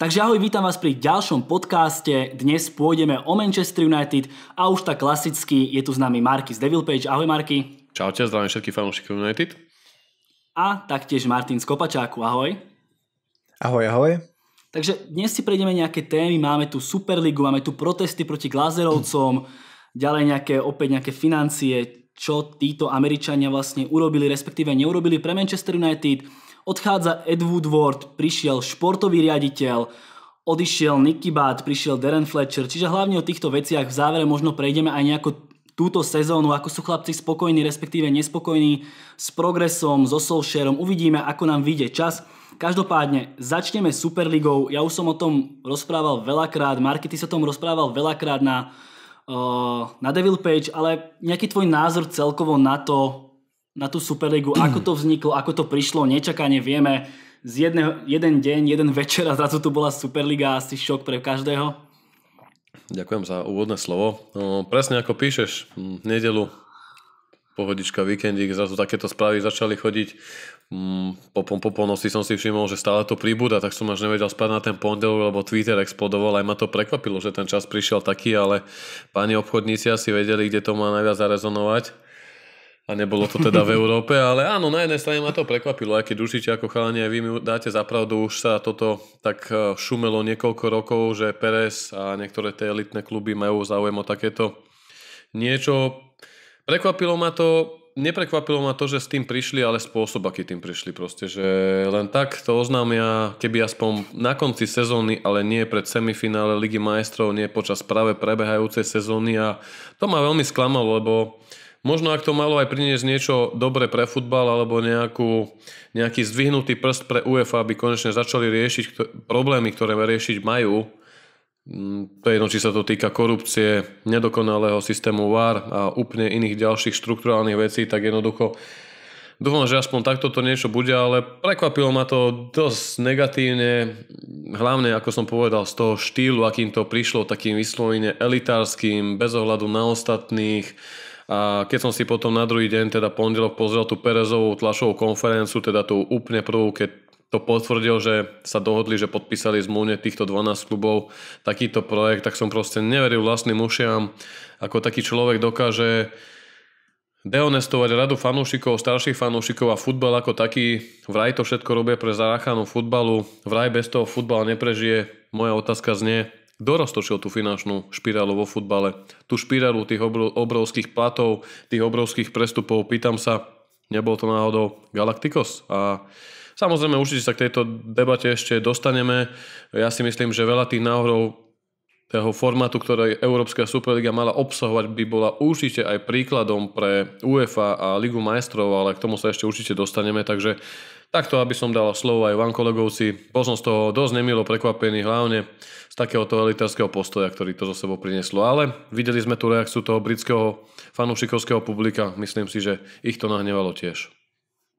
Takže ahoj, vítam vás pri ďalšom podcaste. Dnes pôjdeme o Manchester United a už tak klasicky je tu s nami Marky z Devil Page. Ahoj Marky. Čaute, zdravím všetkých fanúšikov United. A taktiež Martin z Kopačáku. Ahoj. Ahoj, ahoj. Takže dnes si prejdeme nejaké témy. Máme tu Superligu, máme tu protesty proti Glazerovcom, hm. ďalej nejaké, opäť nejaké financie, čo títo Američania vlastne urobili, respektíve neurobili pre Manchester United Odchádza Ed Woodward, prišiel športový riaditeľ, odišiel Nicky Bad, prišiel Darren Fletcher, čiže hlavne o týchto veciach v závere možno prejdeme aj nejako túto sezónu, ako sú chlapci spokojní, respektíve nespokojní s progresom, so Solskerom. uvidíme, ako nám vyjde čas. Každopádne, začneme Superligou, ja už som o tom rozprával veľakrát, ty sa o tom rozprával veľakrát na, uh, na Devil Page, ale nejaký tvoj názor celkovo na to, na tú Superligu, ako to vzniklo, ako to prišlo, nečakanie vieme. Z jedne, jeden deň, jeden večer a zrazu tu bola Superliga, asi šok pre každého. Ďakujem za úvodné slovo. No, presne ako píšeš, v nedelu pohodička, víkendík, zrazu takéto správy začali chodiť. Po, po, po polnoci som si všimol, že stále to príbuda, tak som až nevedel spať na ten pondelok, lebo Twitter explodoval, aj ma to prekvapilo, že ten čas prišiel taký, ale páni obchodníci asi vedeli, kde to má najviac zarezonovať a nebolo to teda v Európe, ale áno, na jednej strane ma to prekvapilo, aj keď určite ako chalanie vy mi dáte zapravdu, už sa toto tak e, šumelo niekoľko rokov, že Perez a niektoré tie elitné kluby majú záujem o takéto niečo. Prekvapilo ma to, neprekvapilo ma to, že s tým prišli, ale spôsob, aký tým prišli proste, že len tak to oznámia, keby aspoň na konci sezóny, ale nie pred semifinále Ligy majstrov, nie počas práve prebehajúcej sezóny a to ma veľmi sklamalo, lebo Možno ak to malo aj priniesť niečo dobré pre futbal alebo nejakú, nejaký zdvihnutý prst pre UEFA, aby konečne začali riešiť kto, problémy, ktoré riešiť majú. Mm, to je jedno, či sa to týka korupcie, nedokonalého systému VAR a úplne iných ďalších štruktúrálnych vecí, tak jednoducho Dúfam, že aspoň takto to niečo bude, ale prekvapilo ma to dosť negatívne, hlavne ako som povedal z toho štýlu, akým to prišlo, takým vyslovene elitárským, bez ohľadu na ostatných, a keď som si potom na druhý deň, teda pondelok, pozrel tú Perezovú tlačovú konferenciu, teda tú úplne prvú, keď to potvrdil, že sa dohodli, že podpísali zmluvne týchto 12 klubov takýto projekt, tak som proste neveril vlastným ušiam, ako taký človek dokáže deonestovať radu fanúšikov, starších fanúšikov a futbal ako taký. Vraj to všetko robia pre záchranu futbalu, vraj bez toho futbal neprežije. Moja otázka znie, kto roztočil tú finančnú špirálu vo futbale? Tú špirálu tých obrovských platov, tých obrovských prestupov. Pýtam sa, nebol to náhodou Galacticos? A samozrejme, určite sa k tejto debate ešte dostaneme. Ja si myslím, že veľa tých náhodov toho formátu, ktoré Európska Superliga mala obsahovať, by bola určite aj príkladom pre UEFA a Ligu majstrov, ale k tomu sa ešte určite dostaneme, takže Takto, aby som dal slovo aj vám kolegovci. Bol som z toho dosť nemilo prekvapený, hlavne z takéhoto elitárskeho postoja, ktorý to zo sebou prinieslo. Ale videli sme tú reakciu toho britského fanúšikovského publika. Myslím si, že ich to nahnevalo tiež.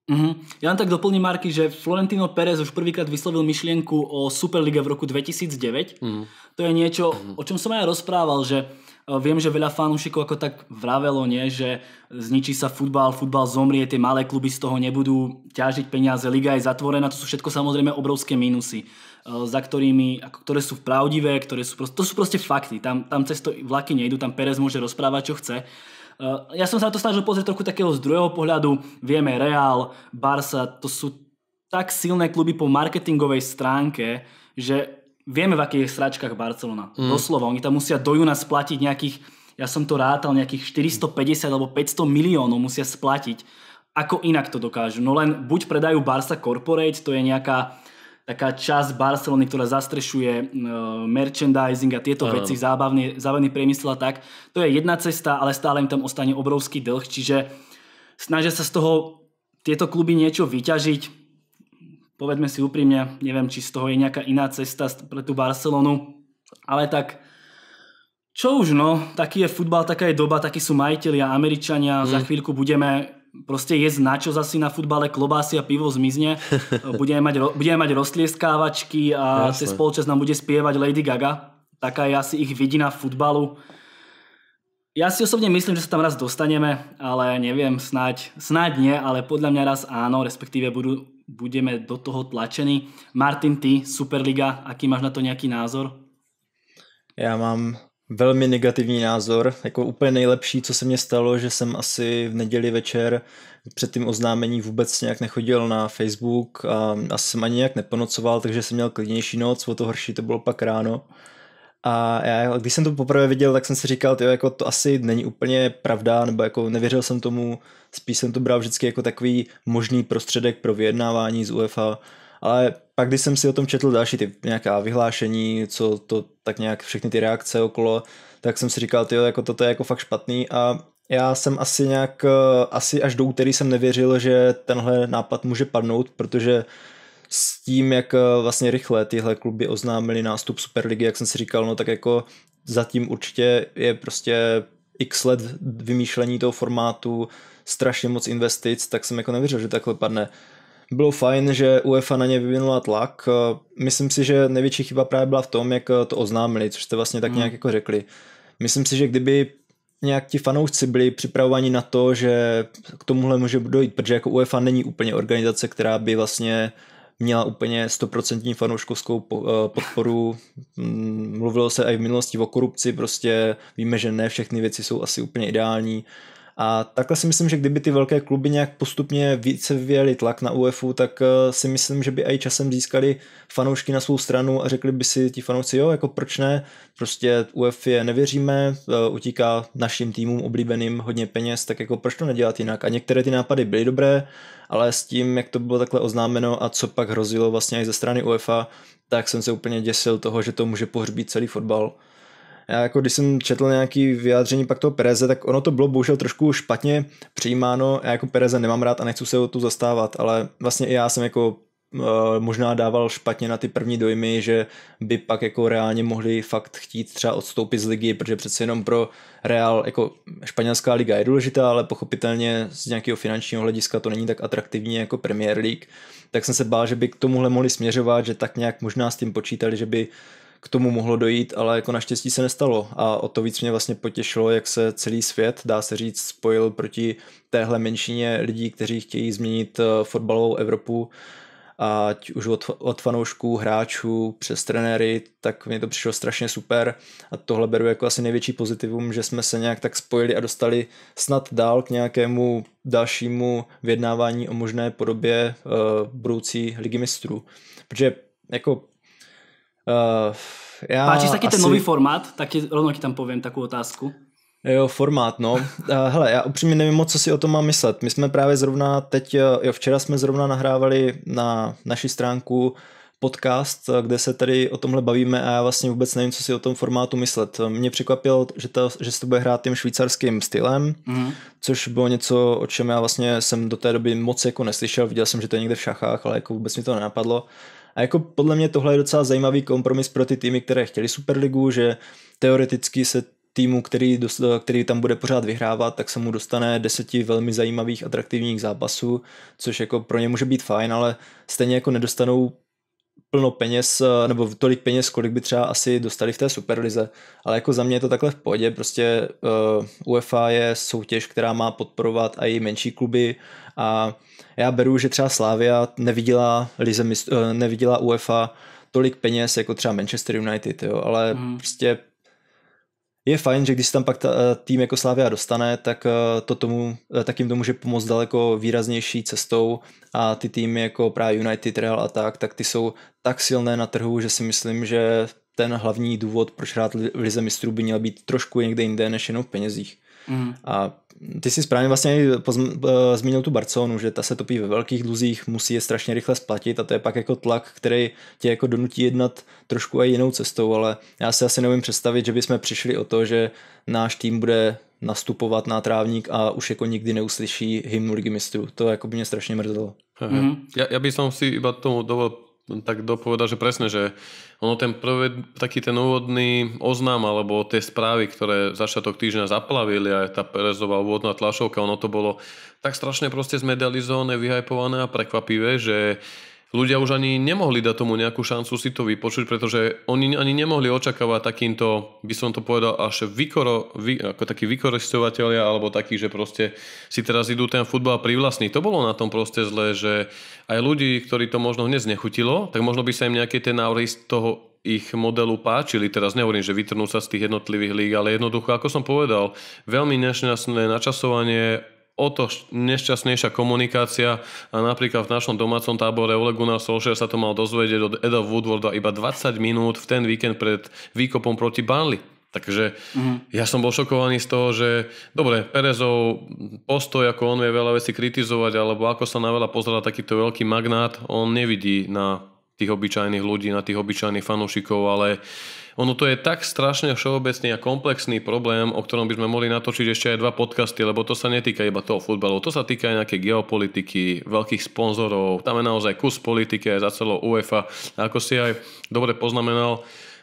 Mm-hmm. Ja len tak doplním, Marky, že Florentino Pérez už prvýkrát vyslovil myšlienku o Superlige v roku 2009. Mm-hmm. To je niečo, mm-hmm. o čom som aj rozprával, že Eh, viem, že veľa fanúšikov ako tak vravelo, nie, že zničí sa futbal, futbal zomrie, tie malé kluby z toho nebudú ťažiť peniaze, liga je zatvorená, to sú všetko samozrejme obrovské mínusy eh, za ktorými, ako, ktoré sú pravdivé, ktoré sú proste, to sú proste fakty. Tam, tam cez to vlaky nejdu, tam Perez môže rozprávať, čo chce. Eh, ja som sa na to snažil pozrieť trochu takého z druhého pohľadu. Vieme, Real, Barca, to sú tak silné kluby po marketingovej stránke, že vieme, v akých sračkách Barcelona. Mm. Doslova, oni tam musia do júna splatiť nejakých, ja som to rátal, nejakých 450 alebo 500 miliónov musia splatiť. Ako inak to dokážu? No len buď predajú Barca Corporate, to je nejaká taká časť Barcelony, ktorá zastrešuje e, merchandising a tieto ano. veci, zábavný, zábavný priemysel a tak. To je jedna cesta, ale stále im tam ostane obrovský dlh, čiže snažia sa z toho tieto kluby niečo vyťažiť. Povedme si úprimne, neviem, či z toho je nejaká iná cesta pre tú Barcelonu, ale tak čo už no, taký je futbal, taká je doba, takí sú majiteľia, Američania, mm. za mhm. chvíľku budeme proste jesť čo zasi na futbale, klobásy a pivo zmizne, budeme mať, budeme mať roztlieskávačky a Jasne. cez spoločas nám bude spievať Lady Gaga, taká je asi ich vidina futbalu. Ja si osobne myslím, že sa tam raz dostaneme, ale neviem, snáď, snáď nie, ale podľa mňa raz áno, respektíve budú budeme do toho tlačení. Martin, ty, Superliga, aký máš na to nějaký názor? Já mám velmi negativní názor. Jako úplně nejlepší, co se mne stalo, že jsem asi v neděli večer před tým oznámení vůbec nějak nechodil na Facebook a asi jsem ani nějak neponocoval, takže jsem měl klidnější noc, o to horší to bylo pak ráno. A já, když jsem to poprvé viděl, tak jsem si říkal, tyjo, jako to asi není úplně pravda, nebo jako nevěřil jsem tomu, spíš jsem to bral vždycky jako takový možný prostředek pro vyjednávání z UEFA, ale pak, když jsem si o tom četl další ty nějaká vyhlášení, co to tak nějak všechny ty reakce okolo, tak jsem si říkal, tyjo, jako toto je jako fakt špatný a já jsem asi nějak, eh, asi až do úterý jsem nevěřil, že tenhle nápad může padnout, protože s tím, jak eh, vlastně rychle tyhle kluby oznámili nástup Superligy, jak jsem si říkal, no tak jako zatím určitě je prostě x let vymýšlení toho formátu, strašně moc investic, tak jsem jako nevěřil, že takhle padne. Bylo fajn, že UEFA na ně vyvinula tlak. Eh, myslím si, že největší chyba právě byla v tom, jak eh, to oznámili, což jste vlastně tak hmm. nějak jako řekli. Myslím si, že kdyby nějak ti fanoušci byli připravovaní na to, že k tomuhle může dojít, protože jako UEFA není úplně organizace, která by vlastně uh, měla úplně stoprocentní fanouškovskou eh, podporu. Mm, mluvilo se i v minulosti o korupci, prostě víme, že ne všechny věci jsou asi úplně ideální. A takhle si myslím, že kdyby ty velké kluby nějak postupně více vyvíjeli tlak na UEFu, tak eh, si myslím, že by i časem získali fanoušky na svou stranu a řekli by si ti fanoušci, jo, jako proč ne, prostě UF je nevěříme, eh, utíká našim týmům oblíbeným hodně peněz, tak jako proč to nedělat jinak. A některé ty nápady byly dobré, ale s tím, jak to bylo takhle oznámeno a co pak hrozilo vlastně i ze strany UEFA, tak jsem se úplně děsil toho, že to může pohřbít celý fotbal. Já jako když jsem četl nějaký vyjádření pak toho Pereze, tak ono to bylo bohužel trošku špatně přijímáno. Já jako Pereze nemám rád a nechci se o tu zastávat, ale vlastně i já jsem jako eh, možná dával špatně na ty první dojmy, že by pak jako reálně mohli fakt chtít třeba odstoupit z ligy, protože přece jenom pro Real jako španělská liga je důležitá, ale pochopitelně z nějakého finančního hlediska to není tak atraktivní jako Premier League, tak jsem se bál, že by k tomuhle mohli směřovat, že tak nějak možná s tím počítali, že by k tomu mohlo dojít, ale jako naštěstí se nestalo a o to víc mě vlastně potěšilo, jak se celý svět, dá se říct, spojil proti téhle menšině lidí, kteří chtějí změnit eh, fotbalovou Evropu ať už od, od fanoušků, hráčů, přes trenéry, tak mi to přišlo strašně super a tohle beru jako asi největší pozitivum, že jsme se nějak tak spojili a dostali snad dál k nějakému dalšímu vyjednávání o možné podobě uh, budoucí ligy mistrů. Protože jako Uh, ja Páči sa asi... ten nový formát? tak rovno ti tam poviem takú otázku. Eh, jo, formát, no. Eh, hele, já upřímně nevím moc, co si o tom mám myslet. My jsme právě zrovna teď, jo, včera jsme zrovna nahrávali na naši stránku podcast, kde se tady o tomhle bavíme a já vlastně vůbec nevím, co si o tom formátu myslet. Mě překvapilo, že, ta, že se to bude hrát tím švýcarským stylem, mm. což bylo něco, o čem já vlastně jsem do té doby moc jako neslyšel. Viděl jsem, že to je někde v šachách, ale jako vůbec mi to nenapadlo. A jako podle mě tohle je docela zajímavý kompromis pro ty týmy, které chtěli Superligu, že teoreticky se týmu, který, který tam bude pořád vyhrávat, tak se mu dostane deseti velmi zajímavých, atraktivních zápasů, což jako pro ně může být fajn, ale stejně jako nedostanou plno peněz, eh, nebo tolik peněz, kolik by třeba asi dostali v té superlize. Ale jako za mě je to takhle v pohodě, prostě uh, UEFA je soutěž, která má podporovat i menší kluby a já beru, že třeba Slavia neviděla, lize, uh, neviděla UEFA tolik peněz jako třeba Manchester United, jo, ale mm. prostě je fajn, že když se tam pak ta, eh, tým jako Slavia dostane, tak eh, to tomu, eh, tak jim to může pomoct daleko výraznější cestou a ty týmy jako právě United, Real a tak, tak ty jsou tak silné na trhu, že si myslím, že ten hlavní důvod, proč hrát v Lize mistrů by měl být trošku někde jinde než jenom v penězích. Mm. A Ty si správně vlastně eh, zmínil tu Barcelonu, že ta se topí ve velkých dluzích, musí je strašně rychle splatit a to je pak jako tlak, který tě jako donutí jednat trošku a jinou cestou, ale já si asi nevím představit, že bychom přišli o to, že náš tým bude nastupovat na trávník a už jako nikdy neuslyší hymnu Ligy mistrů. To jako by mě strašně mrzelo. Mm-hmm. Mhm. Ja, ja by som si iba tomu dovolil No, tak dopoveda, že presne, že ono ten prvý, taký ten úvodný oznám alebo tie správy, ktoré začiatok týždňa zaplavili aj tá Perezová úvodná tlašovka, ono to bolo tak strašne proste zmedializované, vyhajpované a prekvapivé, že ľudia už ani nemohli dať tomu nejakú šancu si to vypočuť, pretože oni ani nemohli očakávať takýmto, by som to povedal, až vykoro, vy, ako takí vykoristovateľia alebo takí, že proste si teraz idú ten futbal privlastný. To bolo na tom proste zle, že aj ľudí, ktorí to možno hneď nechutilo, tak možno by sa im nejaké tie návrhy z toho ich modelu páčili. Teraz nehovorím, že vytrnú sa z tých jednotlivých líg, ale jednoducho, ako som povedal, veľmi nešťastné načasovanie o to nešťastnejšia komunikácia a napríklad v našom domácom tábore Ole Gunnar Solskjaer sa to mal dozvedieť od Eda Woodwarda iba 20 minút v ten víkend pred výkopom proti Burnley. Takže mm-hmm. ja som bol šokovaný z toho, že dobre, Perezov postoj, ako on vie veľa vecí kritizovať, alebo ako sa na veľa pozerá takýto veľký magnát, on nevidí na tých obyčajných ľudí, na tých obyčajných fanúšikov, ale uh, ono to je tak strašne všeobecný a komplexný problém, o ktorom by sme mohli natočiť ešte aj dva podcasty, lebo to sa netýka iba toho futbalu, to sa týka aj nejakej geopolitiky, veľkých sponzorov, tam je naozaj kus politiky aj za celou UEFA. A ako si aj dobre poznamenal,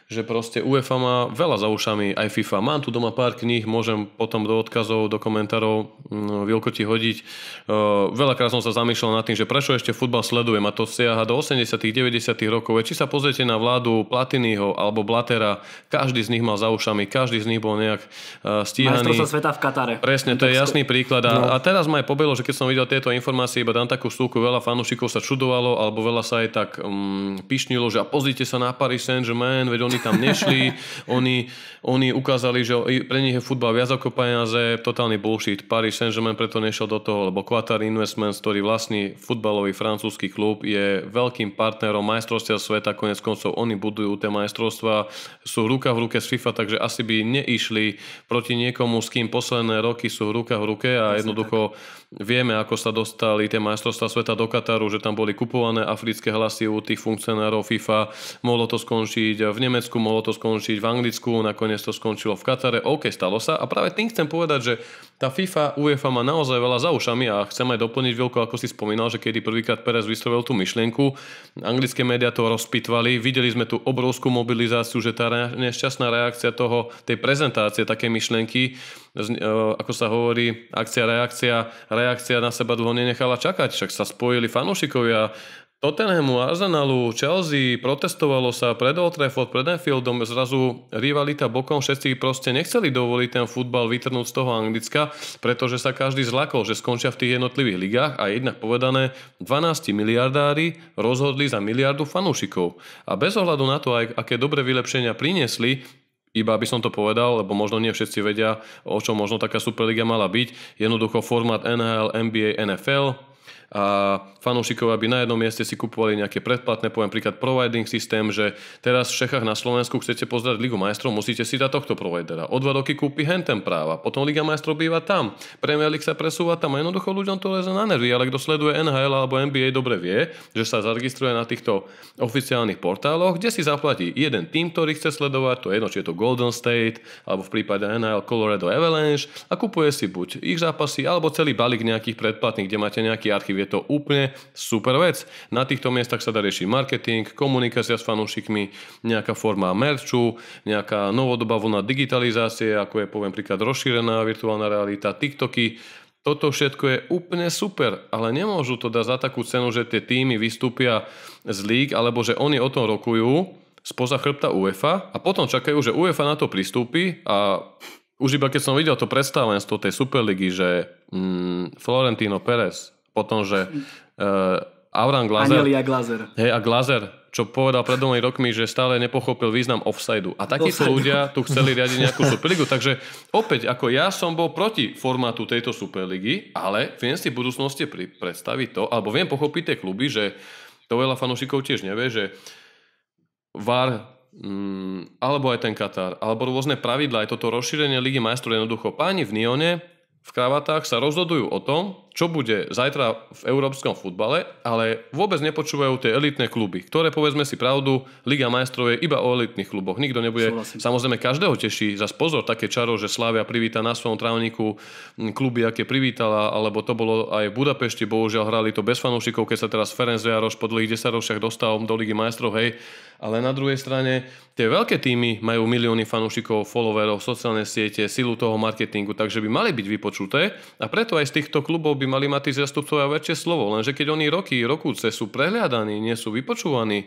že proste UEFA má veľa za ušami, aj FIFA. Mám tu doma pár kníh, môžem potom do odkazov, do komentárov mm, Vilko ti hodiť. E, veľakrát som sa zamýšľal nad tým, že prečo ešte futbal sledujem a to siaha do 80 90 rokov. Či sa pozriete na vládu Platinyho alebo Blatera, každý z nich mal za ušami, každý z nich bol nejak e, stíhaný. Majstrovstvo sveta v Katare. Presne, to je jasný príklad. A, no. a teraz ma aj pobilo, že keď som videl tieto informácie, iba dám takú súku, veľa fanúšikov sa čudovalo alebo veľa sa aj tak um, pišnilo, že a pozrite sa na Paris Saint-Germain, veď oni tam nešli, oni, oni ukázali, že pre nich je futbal viac ako peniaze, totálny bullshit. Paris Saint-Germain preto nešiel do toho, lebo Qatar Investments, ktorý vlastní futbalový francúzsky klub, je veľkým partnerom majstrovstia sveta, konec koncov oni budujú tie majstrovstva, sú ruka v ruke s FIFA, takže asi by neišli proti niekomu, s kým posledné roky sú ruka v ruke a Jasne, jednoducho tak Vieme, ako sa dostali tie majstrovstvá sveta do Kataru, že tam boli kupované africké hlasy u tých funkcionárov FIFA. Mohlo to skončiť v Nemecku, mohlo to skončiť v Anglicku, nakoniec to skončilo v Katare. OK, stalo sa. A práve tým chcem povedať, že tá FIFA, UEFA má naozaj veľa za ušami a chcem aj doplniť veľko, ako si spomínal, že kedy prvýkrát Perez vyslovil tú myšlienku. Anglické médiá to rozpitvali, videli sme tú obrovskú mobilizáciu, že tá nešťastná reakcia toho, tej prezentácie také myšlienky E, ako sa hovorí, akcia, reakcia, reakcia na seba dlho nenechala čakať, však sa spojili fanúšikovia Tottenhamu, Arsenalu, Chelsea, protestovalo sa pred Old Trafford, pred Anfieldom, zrazu rivalita bokom, všetci proste nechceli dovoliť ten futbal vytrnúť z toho Anglicka, pretože sa každý zlakol, že skončia v tých jednotlivých ligách a jednak povedané 12 miliardári rozhodli za miliardu fanúšikov. A bez ohľadu na to, aj aké dobre vylepšenia priniesli, iba aby som to povedal, lebo možno nie všetci vedia, o čom možno taká Superliga mala byť. Jednoducho formát NHL, NBA, NFL, a fanúšikov, aby na jednom mieste si kupovali nejaké predplatné, poviem príklad providing systém, že teraz v Čechách na Slovensku chcete pozerať Ligu majstrov, musíte si dať tohto providera. O dva roky kúpi henten práva, potom Liga majstrov býva tam, Premier League sa presúva tam a jednoducho ľuďom to leze na nervy, ale kto sleduje NHL alebo NBA dobre vie, že sa zaregistruje na týchto oficiálnych portáloch, kde si zaplatí jeden tým, ktorý chce sledovať, to je jedno, či je to Golden State alebo v prípade NHL Colorado Avalanche a kupuje si buď ich zápasy alebo celý balík nejakých predplatných, kde máte nejaký archív je to úplne super vec. Na týchto miestach sa dá riešiť marketing, komunikácia s fanúšikmi, nejaká forma merču, nejaká novodobá vlna digitalizácie, ako je poviem príklad rozšírená virtuálna realita, TikToky, toto všetko je úplne super, ale nemôžu to dať za takú cenu, že tie týmy vystúpia z lík, alebo že oni o tom rokujú spoza chrbta UEFA a potom čakajú, že UEFA na to pristúpi a už iba keď som videl to predstavenstvo tej Superligy, že mm, Florentino Perez potom, že uh, mm. e, Avram Glazer, Anelia Glazer. Hej, a Glazer, čo povedal pred dvomi rokmi, že stále nepochopil význam offside A takíto offside. ľudia tu chceli riadiť nejakú superligu. Takže opäť, ako ja som bol proti formátu tejto superligy, ale viem si v budúcnosti pri, predstaviť to, alebo viem pochopiť tie kluby, že to veľa fanúšikov tiež nevie, že VAR Mm, alebo aj ten Katar, alebo rôzne pravidlá, aj toto rozšírenie Ligy majstrov jednoducho. Páni v Nione v kravatách sa rozhodujú o tom, čo bude zajtra v európskom futbale, ale vôbec nepočúvajú tie elitné kluby, ktoré, povedzme si pravdu, Liga majstrov je iba o elitných kluboch. Nikto nebude, Súlasím. samozrejme, každého teší. za pozor, také čaro, že Slavia privíta na svojom trávniku kluby, aké privítala, alebo to bolo aj v Budapešti, bohužiaľ hrali to bez fanúšikov, keď sa teraz Ferenc Vejaroš po dlhých desaťročiach dostal do Ligy majstrov, hej. Ale na druhej strane, tie veľké týmy majú milióny fanúšikov, followerov, sociálne siete, silu toho marketingu, takže by mali byť vypočuté a preto aj z týchto klubov by mali mať tí zastupcovia väčšie slovo, lenže keď oni roky, rokúce sú prehliadaní, nie sú vypočúvaní,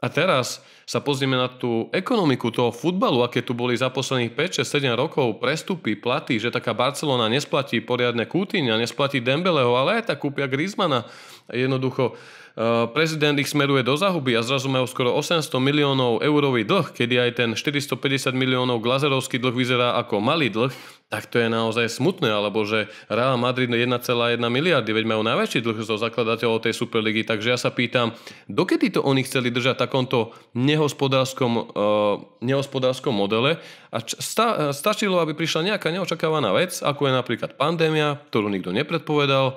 a teraz sa pozrieme na tú ekonomiku toho futbalu, aké tu boli za posledných 5, 6, 7 rokov prestupy, platy, že taká Barcelona nesplatí poriadne Kutyňa, nesplatí Dembeleho, ale aj tak kúpia Griezmana. Jednoducho Eh, prezident ich smeruje do zahuby a zrazu majú skoro 800 miliónov eurový dlh, kedy aj ten 450 miliónov glazerovský dlh vyzerá ako malý dlh, tak to je naozaj smutné, alebo že Real Madrid 1,1 miliardy, veď majú najväčší dlh zo zakladateľov tej Superligy, takže ja sa pýtam, dokedy to oni chceli držať takomto nehospodárskom, uh, nehospodárskom modele a sta- stačilo, aby prišla nejaká neočakávaná vec, ako je napríklad pandémia, ktorú nikto nepredpovedal,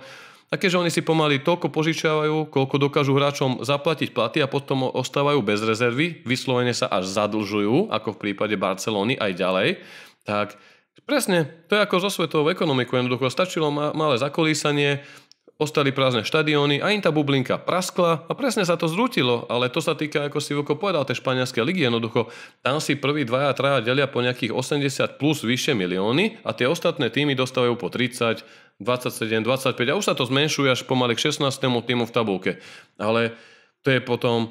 a keďže oni si pomaly toľko požičiavajú, koľko dokážu hráčom zaplatiť platy a potom ostávajú bez rezervy, vyslovene sa až zadlžujú, ako v prípade Barcelony aj ďalej, tak presne, to je ako zo svetovou ekonomikou, jednoducho stačilo ma- malé zakolísanie, ostali prázdne štadióny a im tá bublinka praskla a presne sa to zrútilo, ale to sa týka, ako si Voko povedal, tej španielskej ligy, jednoducho tam si prví dvaja, traja delia po nejakých 80 plus vyššie milióny a tie ostatné týmy dostávajú po 30, 27, 25 a už sa to zmenšuje až pomaly k 16. týmu v tabulke. Ale to je potom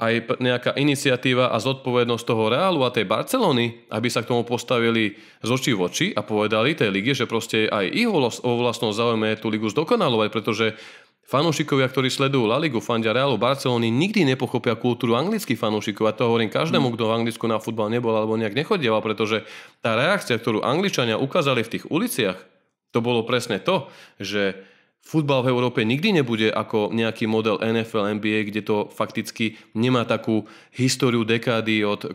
aj nejaká iniciatíva a zodpovednosť toho Reálu a tej Barcelony, aby sa k tomu postavili z očí v oči a povedali tej lige, že proste aj ich o vlastnom záujme tú ligu zdokonalovať, pretože fanúšikovia, ktorí sledujú La Ligu, fandia Realu, Barcelony, nikdy nepochopia kultúru anglických fanúšikov. A to hovorím každému, kto v Anglicku na futbal nebol alebo nejak nechodieval, pretože tá reakcia, ktorú Angličania ukázali v tých uliciach, to bolo presne to, že futbal v Európe nikdy nebude ako nejaký model NFL, NBA, kde to fakticky nemá takú históriu dekády od e,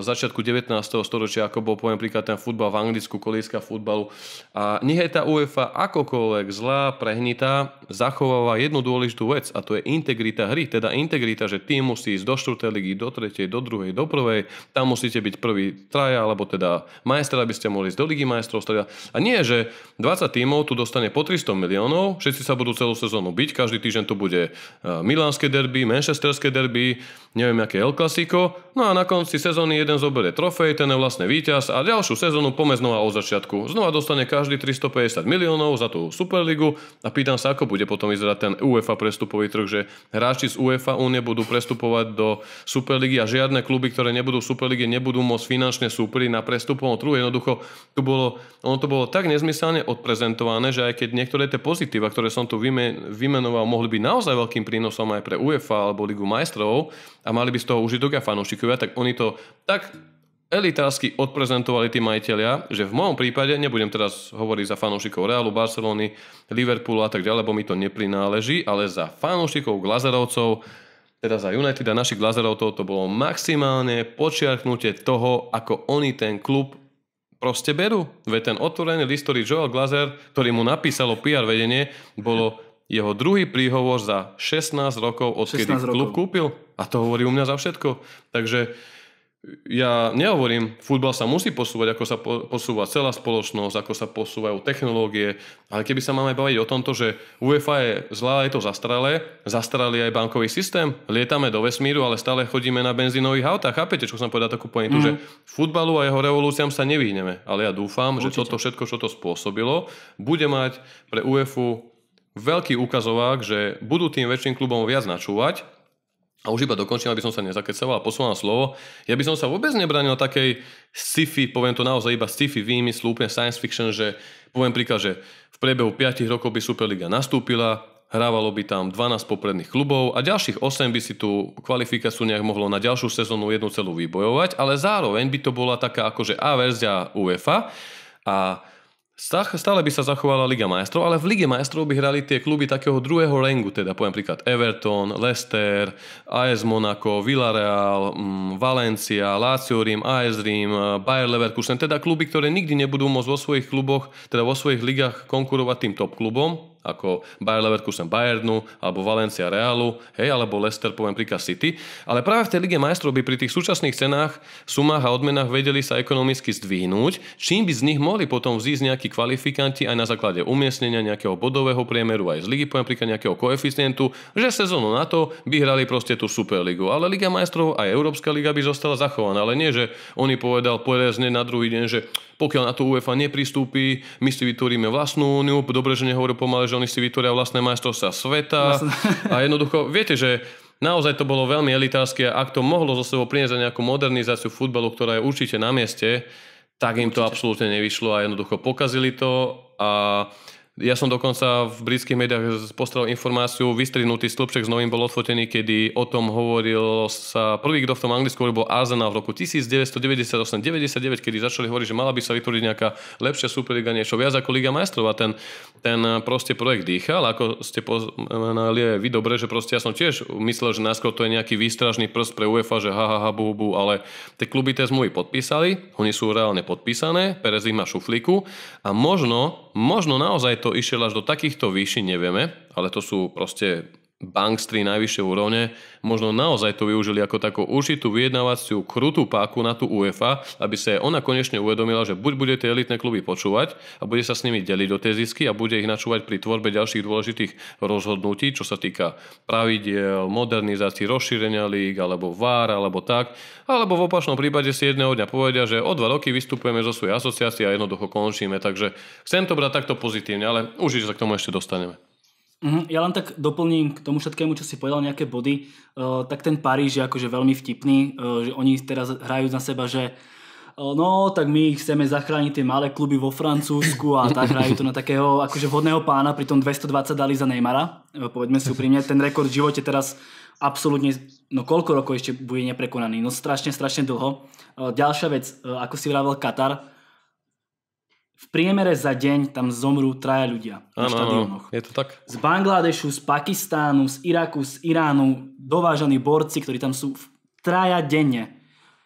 začiatku 19. storočia, ako bol poviem príklad ten futbal v Anglicku, kolieska futbalu. A nech je tá UEFA akokoľvek zlá, prehnitá, zachováva jednu dôležitú vec a to je integrita hry. Teda integrita, že tým musí ísť do 4. ligy, do 3., do 2., do 1. Tam musíte byť prvý traja, alebo teda majster, aby ste mohli ísť do ligy majstrov. A nie, že 20 tímov tu dostane po 300 miliónov, všetci sa budú celú sezónu byť, každý týždeň to bude eh, milánske derby, manchesterské derby, neviem aké El Clasico, no a na konci sezóny jeden zoberie trofej, ten je vlastne víťaz a ďalšiu sezónu pome znova o začiatku. Znova dostane každý 350 miliónov za tú Superligu a pýtam sa, ako bude potom vyzerať ten UEFA prestupový trh, že hráči z UEFA únie budú prestupovať do Superligy a žiadne kluby, ktoré nebudú v Superlige, nebudú môcť finančne súperiť na prestupovom trhu. Jednoducho, tu bolo, ono to bolo tak nezmyselne odprezentované, že aj keď niektoré tie pozitíva, ktoré som tu vymenoval, mohli byť naozaj veľkým prínosom aj pre UEFA alebo Ligu majstrov, a mali by z toho užitok a fanúšikovia, tak oni to tak elitársky odprezentovali tí majiteľia, že v môjom prípade, nebudem teraz hovoriť za fanúšikov Realu, Barcelony, Liverpoolu a tak ďalej, lebo mi to neprináleží, ale za fanúšikov Glazerovcov, teda za United a našich Glazerovcov to bolo maximálne počiarknutie toho, ako oni ten klub proste berú. Veď ten otvorený list, ktorý Joel Glazer, ktorý mu napísalo PR vedenie, bolo jeho druhý príhovor za 16 rokov, odkedy 16 klub rokov. kúpil. A to hovorí u mňa za všetko. Takže ja nehovorím, futbal sa musí posúvať, ako sa posúva celá spoločnosť, ako sa posúvajú technológie, ale keby sa máme baviť o tomto, že UEFA je zlá, je to zastralé, zastrali aj bankový systém, lietame do vesmíru, ale stále chodíme na benzínových autách. Chápete, čo som povedal takú pointu, mm. že futbalu a jeho revolúciám sa nevyhneme, ale ja dúfam, Určite. že toto všetko, čo to spôsobilo, bude mať pre UEFA veľký ukazovák, že budú tým väčším klubom viac načúvať. A už iba dokončím, aby som sa nezakecoval a posúvam slovo. Ja by som sa vôbec nebranil takej sci-fi, poviem to naozaj iba sci-fi výmyslu, úplne science fiction, že poviem príklad, že v priebehu 5 rokov by Superliga nastúpila, hrávalo by tam 12 popredných klubov a ďalších 8 by si tú kvalifikáciu nejak mohlo na ďalšiu sezónu jednu celú vybojovať, ale zároveň by to bola taká akože A verzia UEFA a Stále by sa zachovala Liga majstrov, ale v Lige majstrov by hrali tie kluby takého druhého rengu, teda poviem príklad Everton, Leicester, AS Monaco, Villarreal, mm, Valencia, Lazio Rím, AS Rím, e, Bayer Leverkusen, teda kluby, ktoré nikdy nebudú môcť vo svojich kluboch, teda vo svojich ligách konkurovať tým top klubom, ako Bayer Leverkusen Bayernu, alebo Valencia Realu, hej, alebo Leicester, poviem príklad City. Ale práve v tej Lige majstrov by pri tých súčasných cenách, sumách a odmenách vedeli sa ekonomicky zdvihnúť, čím by z nich mohli potom vzísť nejakí kvalifikanti aj na základe umiestnenia nejakého bodového priemeru aj z ligy, poviem príklad nejakého koeficientu, že sezónu na to by hrali proste tú Superligu. Ale Liga majstrov aj Európska liga by zostala zachovaná, ale nie, že oni povedal porezne na druhý deň, že pokiaľ na to UEFA nepristúpi, my si vytvoríme vlastnú úniu, dobre, že nehovorí pomaly, že oni si vytvoria vlastné majstrovstvá sveta. Vlastne. A jednoducho, viete, že naozaj to bolo veľmi elitárske a ak to mohlo zo sebou priniesť nejakú modernizáciu futbalu, ktorá je určite na mieste, tak im určite. to absolútne nevyšlo a jednoducho pokazili to a uh, ja som dokonca v britských médiách postrel informáciu, vystrihnutý stĺpček z novým bol odfotený, kedy o tom hovoril sa prvý, kto v tom Anglicku hovoril, bol Arsenal v roku 1998-99, kedy začali hovoriť, že mala by sa vytvoriť nejaká lepšia superliga, niečo viac ako Liga majstrov a ten, ten proste projekt dýchal, ako ste poznali vy dobre, že proste ja som tiež myslel, že najskôr to je nejaký výstražný prst pre UEFA, že ha, ha, ha bu, bu, ale tie kluby tie zmluvy podpísali, oni sú reálne podpísané, Perez ich má šuflíku a možno, možno naozaj to išiel až do takýchto výšin, nevieme, ale to sú proste bankstri najvyššej úrovne možno naozaj to využili ako takú určitú vyjednávaciu krutú páku na tú UEFA, aby sa ona konečne uvedomila, že buď bude tie elitné kluby počúvať a bude sa s nimi deliť do tej zisky a bude ich načúvať pri tvorbe ďalších dôležitých rozhodnutí, čo sa týka pravidiel, modernizácií, rozšírenia líg, alebo VAR, alebo tak. Alebo v opačnom prípade si jedného dňa povedia, že o dva roky vystupujeme zo svojej asociácie a jednoducho končíme. Takže chcem to brať takto pozitívne, ale už sa k tomu ešte dostaneme. Mhm, ja len tak doplním k tomu všetkému, čo si povedal, nejaké body. Uh, tak ten Paríž je akože veľmi vtipný, uh, že oni teraz hrajú na seba, že uh, no, tak my chceme zachrániť tie malé kluby vo Francúzsku a tak hrajú to na takého akože vhodného pána, pritom 220 dali za Neymara, povedme si úprimne, ten rekord v živote teraz absolútne, no koľko rokov ešte bude neprekonaný, no strašne, strašne dlho. Ďalšia vec, ako si vravel Katar, v priemere za deň tam zomrú traja ľudia ano, na štadiónoch. Je to tak? Z Bangladešu, z Pakistánu, z Iraku, z Iránu dovážaní borci, ktorí tam sú traja denne.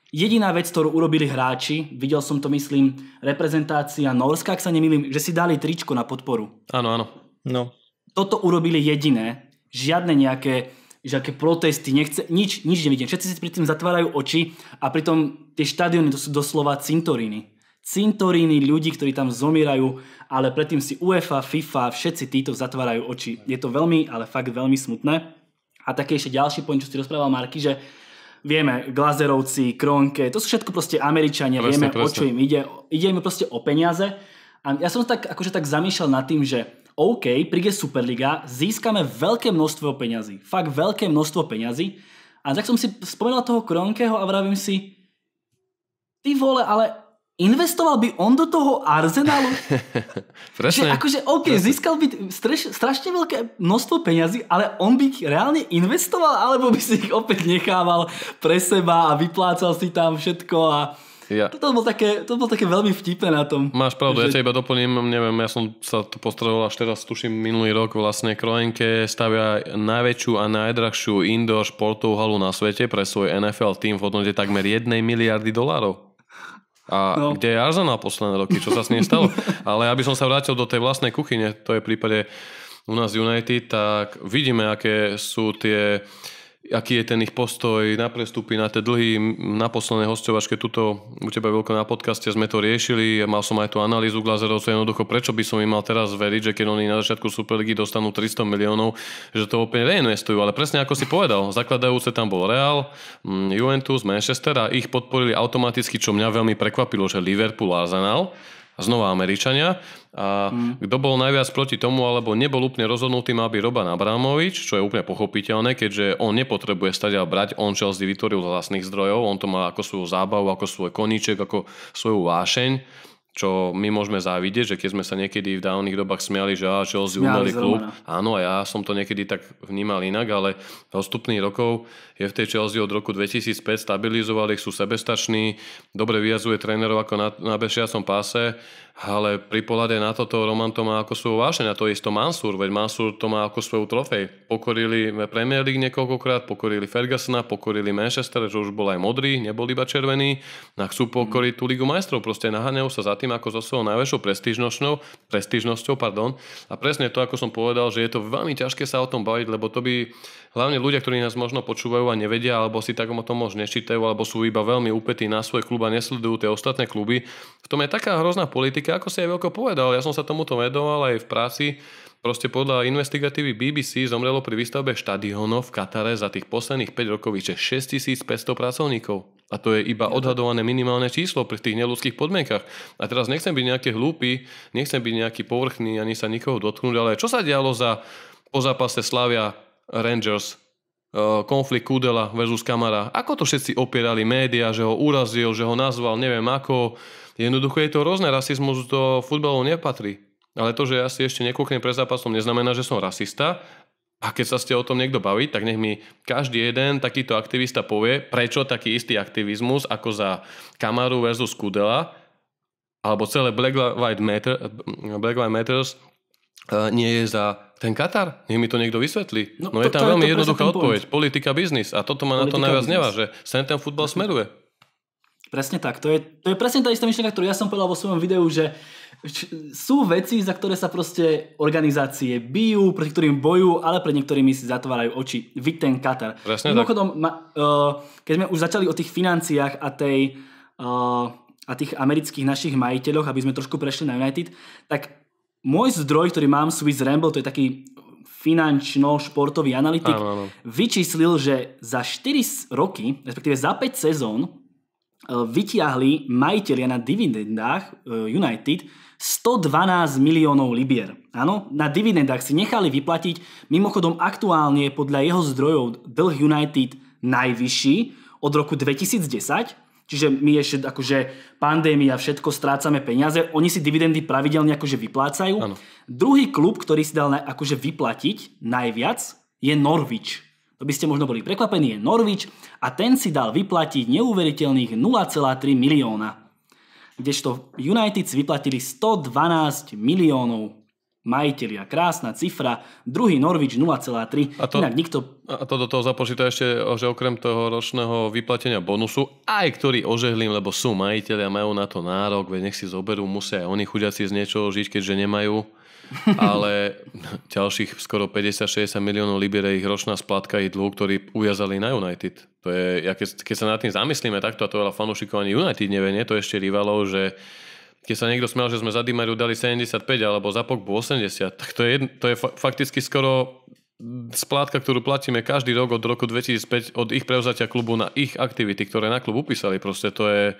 Jediná vec, ktorú urobili hráči, videl som to myslím, reprezentácia Norska, ak sa nemýlim, že si dali tričko na podporu. Áno, áno. No. Toto urobili jediné, žiadne nejaké že protesty, nechce, nič, nič nevidím. Všetci si pri tým zatvárajú oči a pritom tie štadióny to sú doslova cintoríny cintoríny ľudí, ktorí tam zomierajú, ale predtým si UEFA, FIFA, všetci títo zatvárajú oči. Je to veľmi, ale fakt veľmi smutné. A také ešte ďalší point, čo si rozprával Marky, že vieme, Glazerovci, Kronke, to sú všetko proste Američania, presne, vieme, presne. o čo im ide. Ide im proste o peniaze. A ja som tak, akože tak zamýšľal nad tým, že OK, príde Superliga, získame veľké množstvo peňazí. Fakt veľké množstvo peňazí. A tak som si spomenul toho Kronkeho a vravím si, ty vole, ale Investoval by on do toho Arsenalu? Presne. Že akože, OK, Presne. získal by straš, strašne veľké množstvo peňazí, ale on by ich reálne investoval, alebo by si ich opäť nechával pre seba a vyplácal si tam všetko a... Ja. To, bolo také, to bolo také veľmi vtipné na tom. Máš pravdu, že... ja ťa iba doplním, neviem, ja som sa to postrehol až teraz, tuším, minulý rok vlastne Kroenke stavia najväčšiu a najdrahšiu indoor športovú halu na svete pre svoj NFL tým v hodnote takmer 1 miliardy dolárov. A no. kde je Arzana posledné roky, čo sa s ním stalo? Ale aby som sa vrátil do tej vlastnej kuchyne, to je v prípade u nás United, tak vidíme, aké sú tie uh, aký je ten ich postoj na prestupy, na tie dlhy. Na posledné hostovačke tuto u teba veľko na podcaste sme to riešili. Mal som aj tú analýzu Glazerovcov. Jednoducho, prečo by som im mal teraz veriť, že keď oni na začiatku Superligy dostanú 300 miliónov, že to opäť reinvestujú. Ale presne ako si povedal, zakladajúce tam bol Real, Juventus, Manchester a ich podporili automaticky, čo mňa veľmi prekvapilo, že Liverpool, Arsenal znova Američania. A mm. kto bol najviac proti tomu, alebo nebol úplne rozhodnutý, mal by Roban Abramovič, čo je úplne pochopiteľné, keďže on nepotrebuje stať a brať, on Chelsea vytvoril z vlastných zdrojov, on to má ako svoju zábavu, ako svoj koníček, ako svoju vášeň čo my môžeme závidieť, že keď sme sa niekedy v dávnych dobách smiali, že, á, Chelsea umelý klub, áno a ja som to niekedy tak vnímal inak, ale postupných rokov je v tej Chelsea od roku 2005 stabilizovali, sú sebestační, dobre vyjazuje trénerov ako na, na bešiacom páse, ale pri pohľade na toto Roman to má ako svoju vášeň a to isto Mansur, veď Mansur to má ako svoju trofej. Pokorili Premier League niekoľkokrát, pokorili Fergusona, pokorili Manchester, že už bol aj modrý, nebol iba červený. A chcú mhm. pokoriť tú Ligu majstrov, proste naháňajú sa za tým ako za svojou najväčšou prestížnosťou, prestížnosťou pardon. a presne to, ako som povedal, že je to veľmi ťažké sa o tom baviť, lebo to by hlavne ľudia, ktorí nás možno počúvajú a nevedia, alebo si tak o tom možno nečítajú, alebo sú iba veľmi úpetí na svoj klub a nesledujú tie ostatné kluby. V tom je taká hrozná politika, štatistike, ako si aj veľko povedal. Ja som sa tomuto vedoval aj v práci. Proste podľa investigatívy BBC zomrelo pri výstavbe štadionov v Katare za tých posledných 5 rokov vyše 6500 pracovníkov. A to je iba odhadované minimálne číslo pri tých neludských podmienkach. A teraz nechcem byť nejaké hlúpy, nechcem byť nejaký povrchný, ani sa nikoho dotknúť, ale čo sa dialo za po zápase Slavia Rangers e, konflikt Kudela versus Kamara. Ako to všetci opierali médiá, že ho urazil, že ho nazval, neviem ako, Jednoducho je to rôzne, rasizmus do futbalu nepatrí. Ale to, že ja si ešte nekúknem pre zápasom, neznamená, že som rasista. A keď sa ste o tom niekto baví, tak nech mi každý jeden takýto aktivista povie, prečo taký istý aktivizmus ako za Kamaru versus Kudela alebo celé Black Lives, Matter, Black Lives Matters eh, nie je za ten Katar? Nech mi to niekto vysvetlí. No, no to, je tam to, veľmi to, jednoduchá odpoveď. Point. Politika, biznis. A toto ma Politika, na to najviac neváže. nevá, sem ten futbal smeruje. Presne tak. To je, to je presne tá istá myšlienka, ktorú ja som povedal vo svojom videu, že sú veci, za ktoré sa proste organizácie bijú, proti ktorým bojujú, ale pre niektorými si zatvárajú oči. Vy ten Katar. Presne Mimochodom, tak. Ma, uh, keď sme už začali o tých financiách a tej... Uh, a tých amerických našich majiteľoch, aby sme trošku prešli na United, tak môj zdroj, ktorý mám, Swiss Ramble, to je taký finančno-športový analytik, áno, vyčíslil, že za 4 roky, respektíve za 5 sezón, Eh, vytiahli majiteľia na dividendách eh, United 112 miliónov libier. Áno, na dividendách si nechali vyplatiť mimochodom aktuálne podľa jeho zdrojov dlh United najvyšší od roku 2010, čiže my ešte akože pandémia, všetko strácame peniaze, oni si dividendy pravidelne akože vyplácajú. Ano. Druhý klub, ktorý si dal akože vyplatiť najviac, je Norwich to by ste možno boli prekvapení, je Norwich a ten si dal vyplatiť neuveriteľných 0,3 milióna. Kdežto United si vyplatili 112 miliónov majiteľia. Krásna cifra, druhý Norwich 0,3. A to, Inak nikto... a to do toho započíta ešte, že okrem toho ročného vyplatenia bonusu, aj ktorý ožehlím, lebo sú majiteľia, majú na to nárok, veď nech si zoberú, musia aj oni chudiaci z niečoho žiť, keďže nemajú ale ďalších skoro 50-60 miliónov libier je ich ročná splátka ich dlhu, ktorý ujazali na United. To je, ja keď, keď sa nad tým zamyslíme takto, a to veľa fanúšikov ani United nevie, nie? to ešte rivalov, že keď sa niekto smial, že sme za Dimariu dali 75 alebo za Pogbu 80, tak to je, jedno, to je fa- fakticky skoro splátka, ktorú platíme každý rok od roku 2005 od ich prevzatia klubu na ich aktivity, ktoré na klub upísali. Proste to je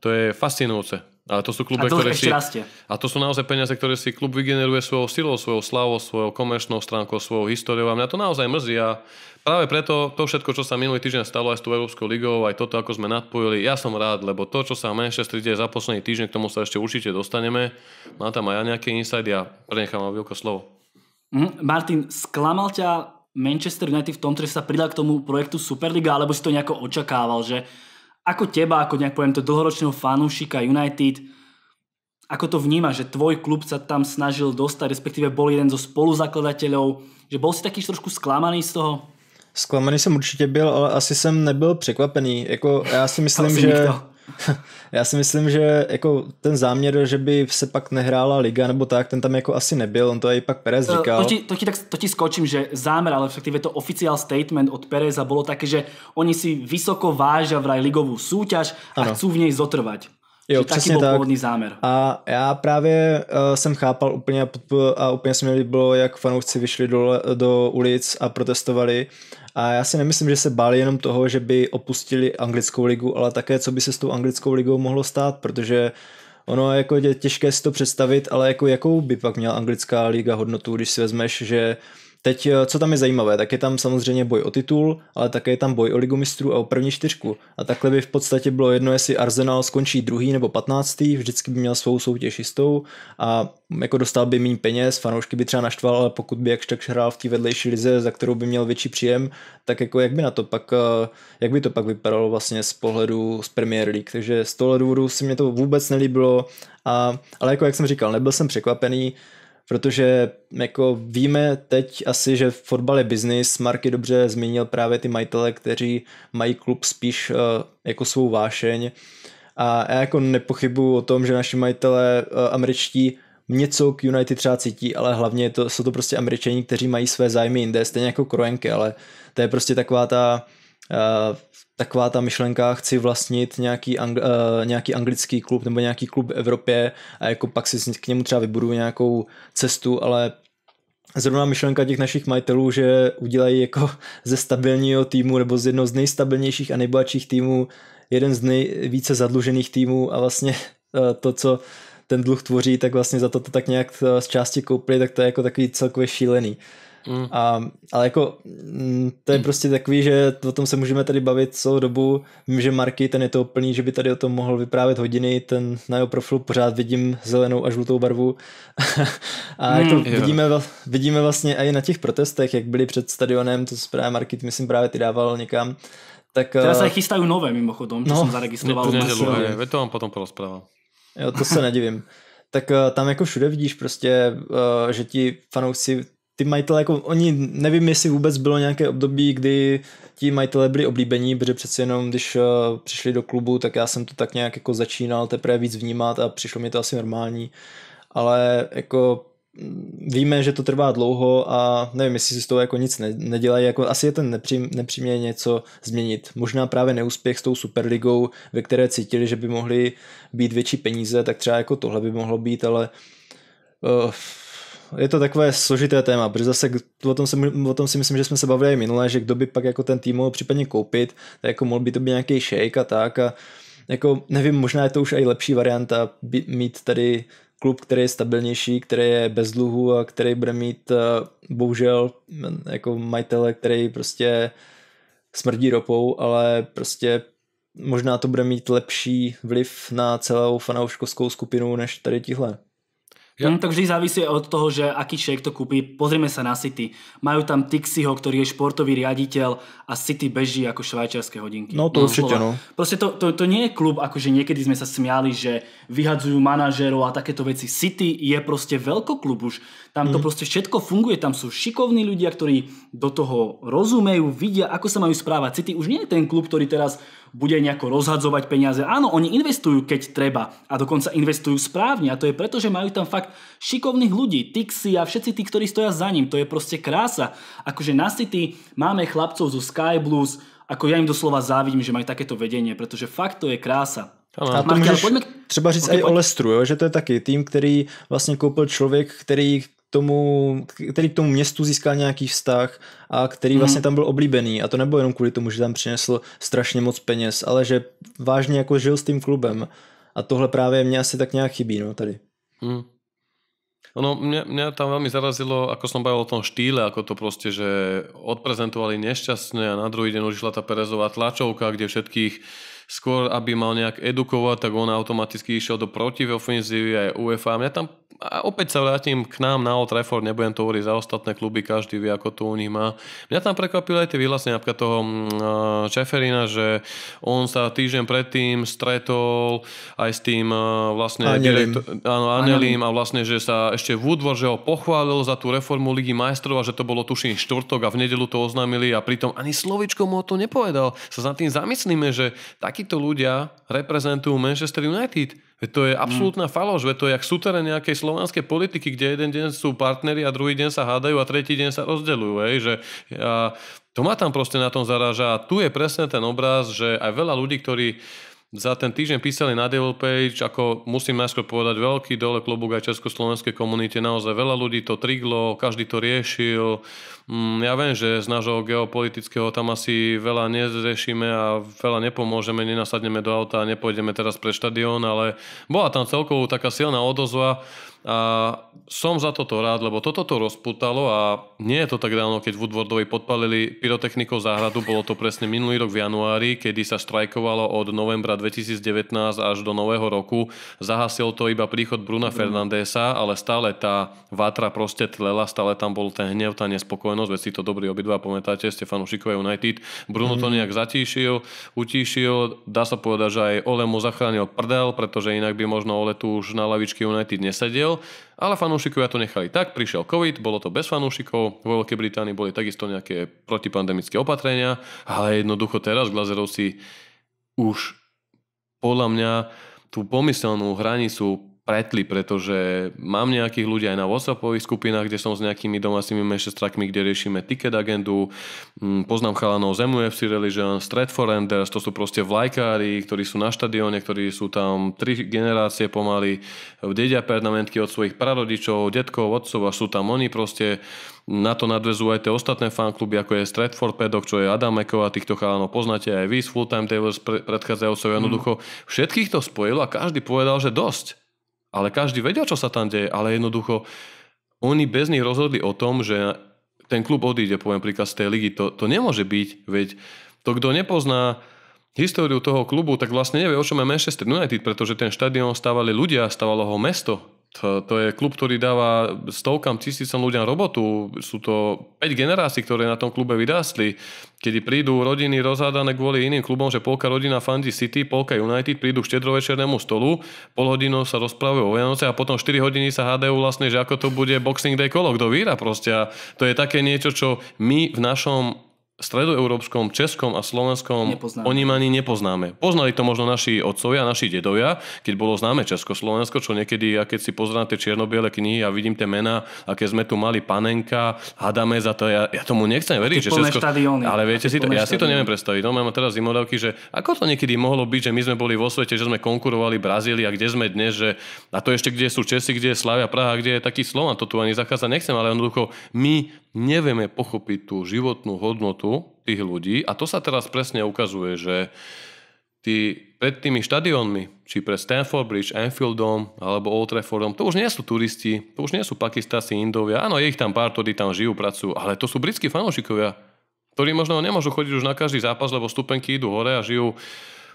to je fascinujúce. A to sú kluby, a ktoré si... Rastie. A to sú naozaj peniaze, ktoré si klub vygeneruje svojou silou, svojou slávou, svojou komerčnou stránkou, svojou históriou. A mňa to naozaj mrzí a práve preto to všetko, čo sa minulý týždeň stalo aj s tou Európskou ligou, aj toto, ako sme nadpojili, ja som rád, lebo to, čo sa Manchester deje za posledný týždeň, k tomu sa ešte určite dostaneme. Má tam aj ja nejaké insidy a prenechám vám veľké slovo. Mm, Martin, sklamal ťa Manchester United v tom, že sa pridal k tomu projektu Superliga, alebo si to nejako očakával, že ako teba, ako nejak poviem to dlhoročného fanúšika United, ako to vníma, že tvoj klub sa tam snažil dostať, respektíve bol jeden zo spoluzakladateľov, že bol si taký trošku sklamaný z toho? Sklamaný jsem určitě byl, ale asi jsem nebyl překvapený. Jako, já si myslím, že... Nikto. Já si myslím, že jako ten záměr, že by se pak nehrála liga nebo tak, ten tam jako asi nebyl, on to aj pak Perez říkal. To, to, ti, to, ti, tak, to ti skočím, že zámer, ale však to oficiál statement od Pereza bolo také, že oni si vysoko vážia vraj ligovú súťaž a ano. chcú v nej zotrvať. Jo, že taký bol tak. zámer. A já právě uh, jsem chápal úplně a úplně se mi líbilo, jak fanoušci vyšli do, do ulic a protestovali. A já si nemyslím, že se báli jenom toho, že by opustili anglickou ligu, ale také, co by se s tou anglickou ligou mohlo stát, protože ono jako je těžké si to představit, ale jako jakou by pak měla anglická liga hodnotu, když si vezmeš, že uh, Teď, eh, co tam je zajímavé, tak je tam samozřejmě boj o titul, ale také je tam boj o ligu mistrů a o první čtyřku. A takhle by v podstatě bylo jedno, jestli Arsenal skončí druhý nebo patnáctý, vždycky by měl svou soutěž jistou a mm, jako dostal by méně peněz, fanoušky by třeba naštval, ale pokud by jakž tak hrál v té vedlejší lize, za kterou by měl větší příjem, tak jako jak by na to pak, eh, jak by to pak vypadalo vlastně z pohledu z Premier League. Takže z toho důvodu si mě to vůbec nelíbilo, a, ale jako jak jsem říkal, nebyl jsem překvapený, protože jako víme teď asi, že fotbal je biznis, Marky dobře zmínil právě ty majitele, kteří mají klub spíš eh, jako svou vášeň a já jako nepochybuju o tom, že naši majitele eh, američtí něco k United třeba cítí, ale hlavně to, jsou to prostě američani, kteří mají své zájmy jinde, stejně jako Kroenke, ale to je prostě taková ta eh, taková ta myšlenka, chci vlastnit nějaký, ang, uh, nějaký anglický klub nebo nějaký klub v Evropě a jako pak si k němu třeba vybudu nějakou cestu, ale zrovna myšlenka těch našich majitelů, že udělají jako ze stabilního týmu nebo z jednoho z nejstabilnějších a nejbohatších týmů jeden z nejvíce zadlužených týmů a vlastně eh, to, co ten dluh tvoří, tak vlastně za to to tak nějak eh, z části koupili, tak to je jako takový celkově šílený. Mm. A, ale jako mm, to je prostě takový, že o tom se můžeme tady bavit celou dobu. Vím, že Marky, ten je to plný, že by tady o tom mohl vyprávět hodiny, ten na jeho profilu pořád vidím zelenou a žlutou barvu. a mm, jako vidíme, vidíme vlastně i na těch protestech, jak byli před stadionem, to právě Marky, myslím, právě ty dával někam. Tak, Teraz eh, sa chystajú nové mimochodom, čo no, som zaregistroval. To, nedelu, to vám potom porozprávam. Jo, to se nedivím. tak eh, tam jako všude vidíš prostě, eh, že ti fanoušci ty majitele, jako oni, nevím, jestli vůbec bylo nějaké období, kdy ti majitele byli oblíbení, protože přeci jenom, když uh, přišli do klubu, tak já jsem to tak nějak jako začínal teprve víc vnímat a přišlo mi to asi normální, ale jako mm, víme, že to trvá dlouho a nevím, jestli si z toho jako nic nedělají, jako asi je ten nepřím, nepřímě něco změnit. Možná právě neúspěch s tou Superligou, ve které cítili, že by mohly být větší peníze, tak třeba jako tohle by mohlo být, ale uh, je to takové složité téma, protože zase o tom, si, o tom si myslím, že jsme se bavili i minule, že kdo by pak jako ten tým mohl případně koupit, tak jako mohl by to být nějaký shake a tak a jako nevím, možná je to už i lepší varianta mít tady klub, který je stabilnější, který je bez dluhu a který bude mít eh, bohužel jako majitele, který prostě smrdí ropou, ale prostě možná to bude mít lepší vliv na celou fanouškovskou skupinu než tady tihle. Ja. Mm, no, to vždy závisí od toho, že aký šejk to kúpi. Pozrieme sa na City. Majú tam Tixiho, ktorý je športový riaditeľ a City beží ako švajčiarske hodinky. No to no, určite, no. Proste to, to, to nie je klub, akože niekedy sme sa smiali, že vyhadzujú manažérov a takéto veci. City je proste veľkoklub už. Tam to mm. proste všetko funguje, tam sú šikovní ľudia, ktorí do toho rozumejú, vidia, ako sa majú správať. City už nie je ten klub, ktorý teraz bude nejako rozhadzovať peniaze. Áno, oni investujú, keď treba. A dokonca investujú správne. A to je preto, že majú tam fakt šikovných ľudí. Tixi a všetci tí, ktorí stoja za ním. To je proste krása. Akože na City máme chlapcov zo Sky Blues. Ako ja im doslova závidím, že majú takéto vedenie, pretože fakt to je krása. Ale a to Martial, ale pojďme... třeba říct okay, i o Lestru, jo? že to je taky tým, který vlastně koupil člověk, který tomu, který k tomu městu získal nějaký vztah a který mm. vlastně tam byl oblíbený. A to nebylo jenom kvůli tomu, že tam přinesl strašně moc peněz, ale že vážně jako žil s tím klubem. A tohle právě mě asi tak nějak chybí, no tady. Mm. No, mňa, mňa tam veľmi zarazilo, ako som bavil o tom štýle, ako to proste, že odprezentovali nešťastne a na druhý deň už išla tá Perezová tlačovka, kde všetkých skôr aby mal nejak edukovať, tak on automaticky išiel do protiofenzívy aj UEFA. Mňa tam a opäť sa vrátim k nám na Old Trafford, nebudem to hovoriť za ostatné kluby, každý vie, ako to u nich má. Mňa tam prekvapilo aj tie vyhlasenia napríklad toho Čeferina, mm, eh, že on sa týždeň predtým stretol aj s tým eh, vlastne Anelím a vlastne, že sa ešte Woodward, že ho pochválil za tú reformu Ligy majstrov a že to bolo tuším štvrtok a v nedelu to oznámili a pritom ani slovičko mu o to nepovedal. Sa za tým zamyslíme, že taký takíto ľudia reprezentujú Manchester United. Veď to je mm. absolútna mm. falož, veď to je jak sútere nejakej slovenskej politiky, kde jeden deň sú partneri a druhý deň sa hádajú a tretí deň sa rozdeľujú. Hej, že, a to ma tam proste na tom zaráža a tu je presne ten obraz, že aj veľa ľudí, ktorí za ten týždeň písali na Devil page, ako musím najskôr povedať, veľký dole klobúk aj československej komunite, naozaj veľa ľudí to triglo, každý to riešil. Mm, ja viem, že z nášho geopolitického tam asi veľa nezrešíme a veľa nepomôžeme, nenasadneme do auta a nepôjdeme teraz pre štadión, ale bola tam celkovo taká silná odozva. A som za toto rád, lebo toto to rozputalo a nie je to tak dávno, keď Woodwardovi podpalili pyrotechnikou záhradu, bolo to presne minulý rok v januári, kedy sa štrajkovalo od novembra 2019 až do nového roku. Zahasil to iba príchod Bruna mhm. Fernandésa, ale stále tá vátra proste tlela, stále tam bol ten hnev, tá nespokojnosť, veď si to dobrý obidva pamätáte, Stefanu Šikovej United. Bruno to mhm. nejak zatíšil, utíšil, dá sa povedať, že aj Ole mu zachránil prdel, pretože inak by možno Ole tu už na lavičke United nesedel nevedel, ale fanúšikovia to nechali tak, prišiel COVID, bolo to bez fanúšikov, vo Veľkej Británii boli takisto nejaké protipandemické opatrenia, ale jednoducho teraz Glazerovci už podľa mňa tú pomyselnú hranicu pretli, pretože mám nejakých ľudí aj na WhatsAppových skupinách, kde som s nejakými domácimi mešestrakmi, kde riešime ticket agendu. Mm, poznám chalanov z MUFC Religion, Strat for Enders, to sú proste vlajkári, ktorí sú na štadióne, ktorí sú tam tri generácie pomaly, dedia pernamentky od svojich prarodičov, detkov, otcov a sú tam oni proste na to nadvezú aj tie ostatné fankluby, ako je Stratford Pedok, čo je Adam Eko a týchto chalanov poznáte aj vy z time Tables predchádzajúceho. Jednoducho mm. všetkých to spojilo a každý povedal, že dosť. Ale každý vedel, čo sa tam deje, ale jednoducho oni bez nich rozhodli o tom, že ten klub odíde, poviem príklad z tej ligy. To, to nemôže byť, veď to, kto nepozná históriu toho klubu, tak vlastne nevie, o čom je Manchester United, pretože ten štadión stavali ľudia, stávalo ho mesto. To, to je klub, ktorý dáva stovkám tisícom ľuďom robotu. Sú to 5 generácií, ktoré na tom klube vydásli. Kedy prídu rodiny rozhádané kvôli iným klubom, že polka rodina fandí City, polka United, prídu k štedrovečernému stolu, pol hodinou sa rozprávajú o Vianoce a potom 4 hodiny sa hádajú vlastne, že ako to bude Boxing Day kolo, kto víra proste. A to je také niečo, čo my v našom stredoeurópskom, českom a slovenskom nepoznáme. o ním ani nepoznáme. Poznali to možno naši otcovia, naši dedovia, keď bolo známe Československo, čo niekedy, ja keď si pozrám tie čiernobiele knihy a ja vidím tie mená, aké sme tu mali Panenka, Hadame za to, ja, ja tomu nechcem veriť, že Česko... štadióny. Ale viete si to, ja štadióny. si to neviem predstaviť. No, mám teraz zimodavky, že ako to niekedy mohlo byť, že my sme boli vo svete, že sme konkurovali Brazílii a kde sme dnes, že a to ešte kde sú Česi, kde je Slavia Praha, kde je taký Slovan, to tu ani zachádza nechcem, ale jednoducho my nevieme pochopiť tú životnú hodnotu tých ľudí a to sa teraz presne ukazuje, že tí, pred tými štadiónmi, či pred Stanford Bridge, Anfieldom alebo Old Traffordom, to už nie sú turisti, to už nie sú pakistáci, indovia. Áno, je ich tam pár, ktorí tam žijú, pracujú, ale to sú britskí fanúšikovia, ktorí možno nemôžu chodiť už na každý zápas, lebo stupenky idú hore a žijú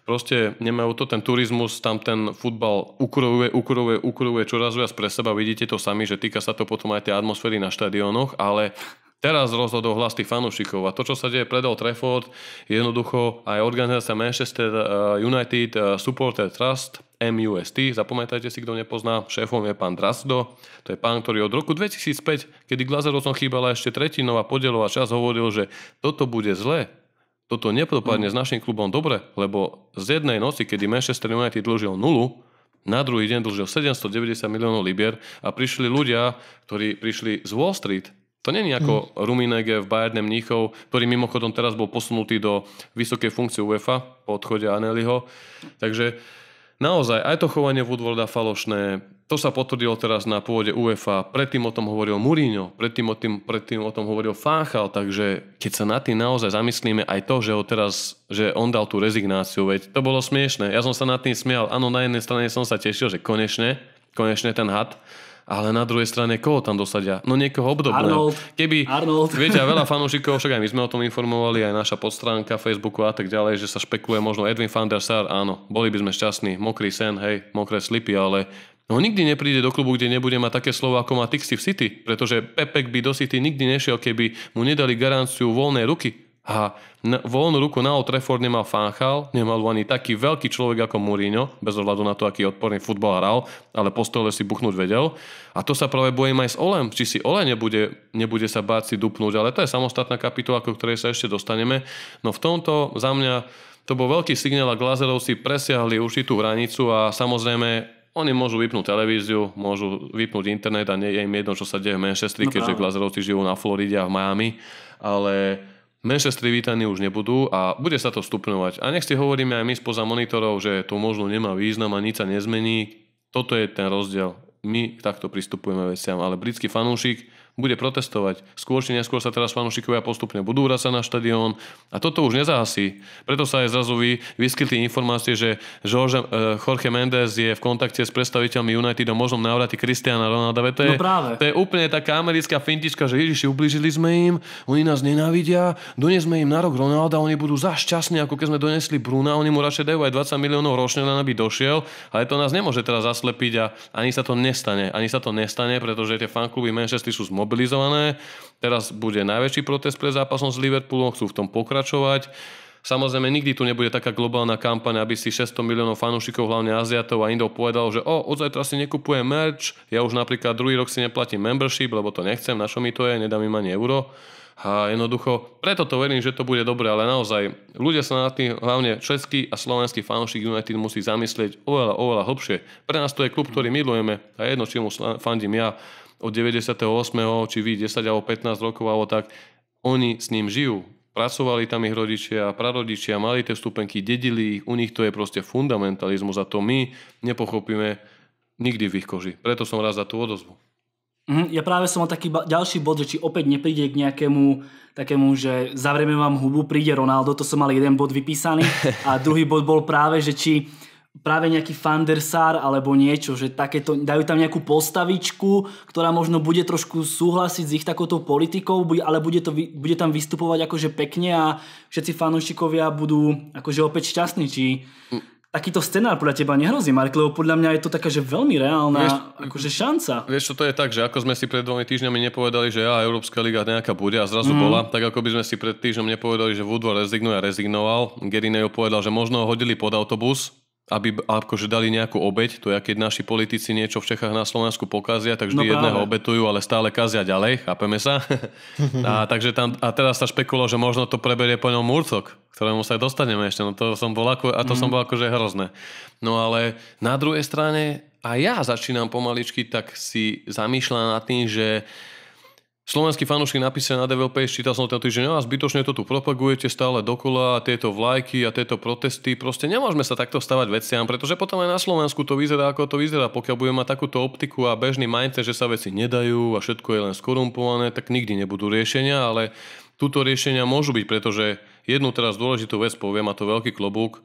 Proste nemajú to, ten turizmus tam ten futbal ukuruje, ukuruje, ukuruje čoraz viac pre seba. Vidíte to sami, že týka sa to potom aj tej atmosféry na štadiónoch, ale teraz rozhodol hlas tých fanúšikov. A to, čo sa deje pred Old Trafford, jednoducho aj organizácia Manchester eh, United eh, Supporter Trust, MUST, zapamätajte si, kto nepozná, šéfom je pán Drasdo, to je pán, ktorý od roku 2005, kedy Glazerovcom chýbala ešte tretinová podielová časť, hovoril, že toto bude zle, toto nepropadne mm. s našim klubom dobre, lebo z jednej noci, kedy Manchester United dlžil nulu, na druhý deň dlžil 790 miliónov libier a prišli ľudia, ktorí prišli z Wall Street. To není ako mm. Ruminege v Bayerne Mníchov, ktorý mimochodom teraz bol posunutý do vysokej funkcie UEFA po odchode Anelyho. Takže naozaj aj to chovanie Woodwarda falošné, to sa potvrdilo teraz na pôde UEFA, predtým o tom hovoril Mourinho, predtým o, tým, predtým o tom hovoril Fáchal, takže keď sa na tým naozaj zamyslíme, aj to, že, ho teraz, že on dal tú rezignáciu, veď to bolo smiešne. Ja som sa nad tým smial, áno, na jednej strane som sa tešil, že konečne, konečne ten had, ale na druhej strane koho tam dosadia? No niekoho obdobného. Arnold. Keby, Arnold. viete, a veľa fanúšikov, však aj my sme o tom informovali, aj naša podstránka Facebooku a tak ďalej, že sa špekuje možno Edwin van der Sar, áno, boli by sme šťastní, mokrý sen, hej, mokré slipy, ale No nikdy nepríde do klubu, kde nebude mať také slovo ako má Tixi v City, pretože Pepek by do City nikdy nešiel, keby mu nedali garanciu voľnej ruky. A voľnú ruku na Old Trafford nemal Fanchal, nemal ani taký veľký človek ako Mourinho, bez ohľadu na to, aký odporný futbal hral, ale po stole si buchnúť vedel. A to sa práve bojím aj s Olem, či si Ole nebude, nebude sa báť si dupnúť, ale to je samostatná kapitola, ku ktorej sa ešte dostaneme. No v tomto za mňa to bol veľký signál a glazerov si presiahli určitú hranicu a samozrejme oni môžu vypnúť televíziu, môžu vypnúť internet a nie je im jedno, čo sa deje v Manchesteri, no, keďže Glazerovci žijú na Floride a v Miami, ale menšie vítaní už nebudú a bude sa to stupňovať. A nech si hovoríme aj my spoza monitorov, že to možno nemá význam a nič sa nezmení. Toto je ten rozdiel. My takto pristupujeme veciam, ale britský fanúšik bude protestovať. Skôr či neskôr sa teraz fanúšikovia postupne budú vrácať na štadión a toto už nezahasí. Preto sa aj zrazu vy, vyskytli informácie, že Jorge, eh, Jorge Mendes je v kontakte s predstaviteľmi United o možnom návrate Kristiana Ronalda. To no je, no to je úplne taká americká fintička, že Ježiši, ublížili sme im, oni nás nenávidia, donesme im na rok Ronalda, oni budú zašťastní, ako keď sme donesli Bruna, oni mu radšej dajú aj 20 miliónov ročne, len aby došiel, ale to nás nemôže teraz zaslepiť a ani sa to nestane. Ani sa to nestane, pretože tie fankluby Manchesteru sú zmo- mobilizované. Teraz bude najväčší protest pred zápasom s Liverpoolom, chcú v tom pokračovať. Samozrejme, nikdy tu nebude taká globálna kampaň, aby si 600 miliónov fanúšikov, hlavne Aziatov a Indov povedal, že o, od zajtra si nekupuje merch, ja už napríklad druhý rok si neplatím membership, lebo to nechcem, na čo mi to je, nedám im ani euro. A jednoducho, preto to verím, že to bude dobre, ale naozaj ľudia sa na tým, hlavne český a slovenský fanúšik United musí zamyslieť oveľa, oveľa hlbšie. Pre nás to je klub, ktorý milujeme a jedno, čím mu fandím ja, od 98. či vy 10 alebo 15 rokov alebo tak, oni s ním žijú. Pracovali tam ich rodičia, prarodičia, mali tie stupenky, dedili ich, u nich to je proste fundamentalizmus a to my nepochopíme nikdy v ich koži. Preto som rád za tú odozvu. Mhm, ja práve som mal taký ďalší bod, že či opäť nepríde k nejakému takému, že zavrieme vám hubu, príde Ronaldo, to som mal jeden bod vypísaný a druhý bod bol práve, že či práve nejaký Fandersar alebo niečo, že takéto, dajú tam nejakú postavičku, ktorá možno bude trošku súhlasiť s ich takouto politikou, ale bude, to, bude tam vystupovať akože pekne a všetci fanúšikovia budú akože opäť šťastní, či mm. takýto scenár podľa teba nehrozí, Mark, lebo podľa mňa je to taká, že veľmi reálna vieš, akože šanca. Vieš čo, to je tak, že ako sme si pred dvomi týždňami nepovedali, že ja, Európska liga nejaká bude a zrazu mm. bola, tak ako by sme si pred týždňom nepovedali, že Woodward rezignuje a rezignoval. Gerineo povedal, že možno ho hodili pod autobus, aby akože dali nejakú obeď, to je, keď naši politici niečo v Čechách na Slovensku pokazia, tak vždy no jedného obetujú, ale stále kazia ďalej, chápeme sa? a, takže tam, a teraz sa špekulo, že možno to preberie po ňom Murcok, ktorému sa aj dostaneme ešte, no to som bol ako, a to mm. som mhm. bol akože hrozné. No ale na druhej strane a ja začínam pomaličky, tak si zamýšľam nad tým, že Slovenský fanúšik napísal na DVP, čítal som ten týždeň, no a zbytočne to tu propagujete stále dokola, tieto vlajky a tieto protesty, proste nemôžeme sa takto stavať veciam, pretože potom aj na Slovensku to vyzerá ako to vyzerá, pokiaľ budeme mať takúto optiku a bežný mindset, že sa veci nedajú a všetko je len skorumpované, tak nikdy nebudú riešenia, ale túto riešenia môžu byť, pretože jednu teraz dôležitú vec poviem a to veľký klobúk,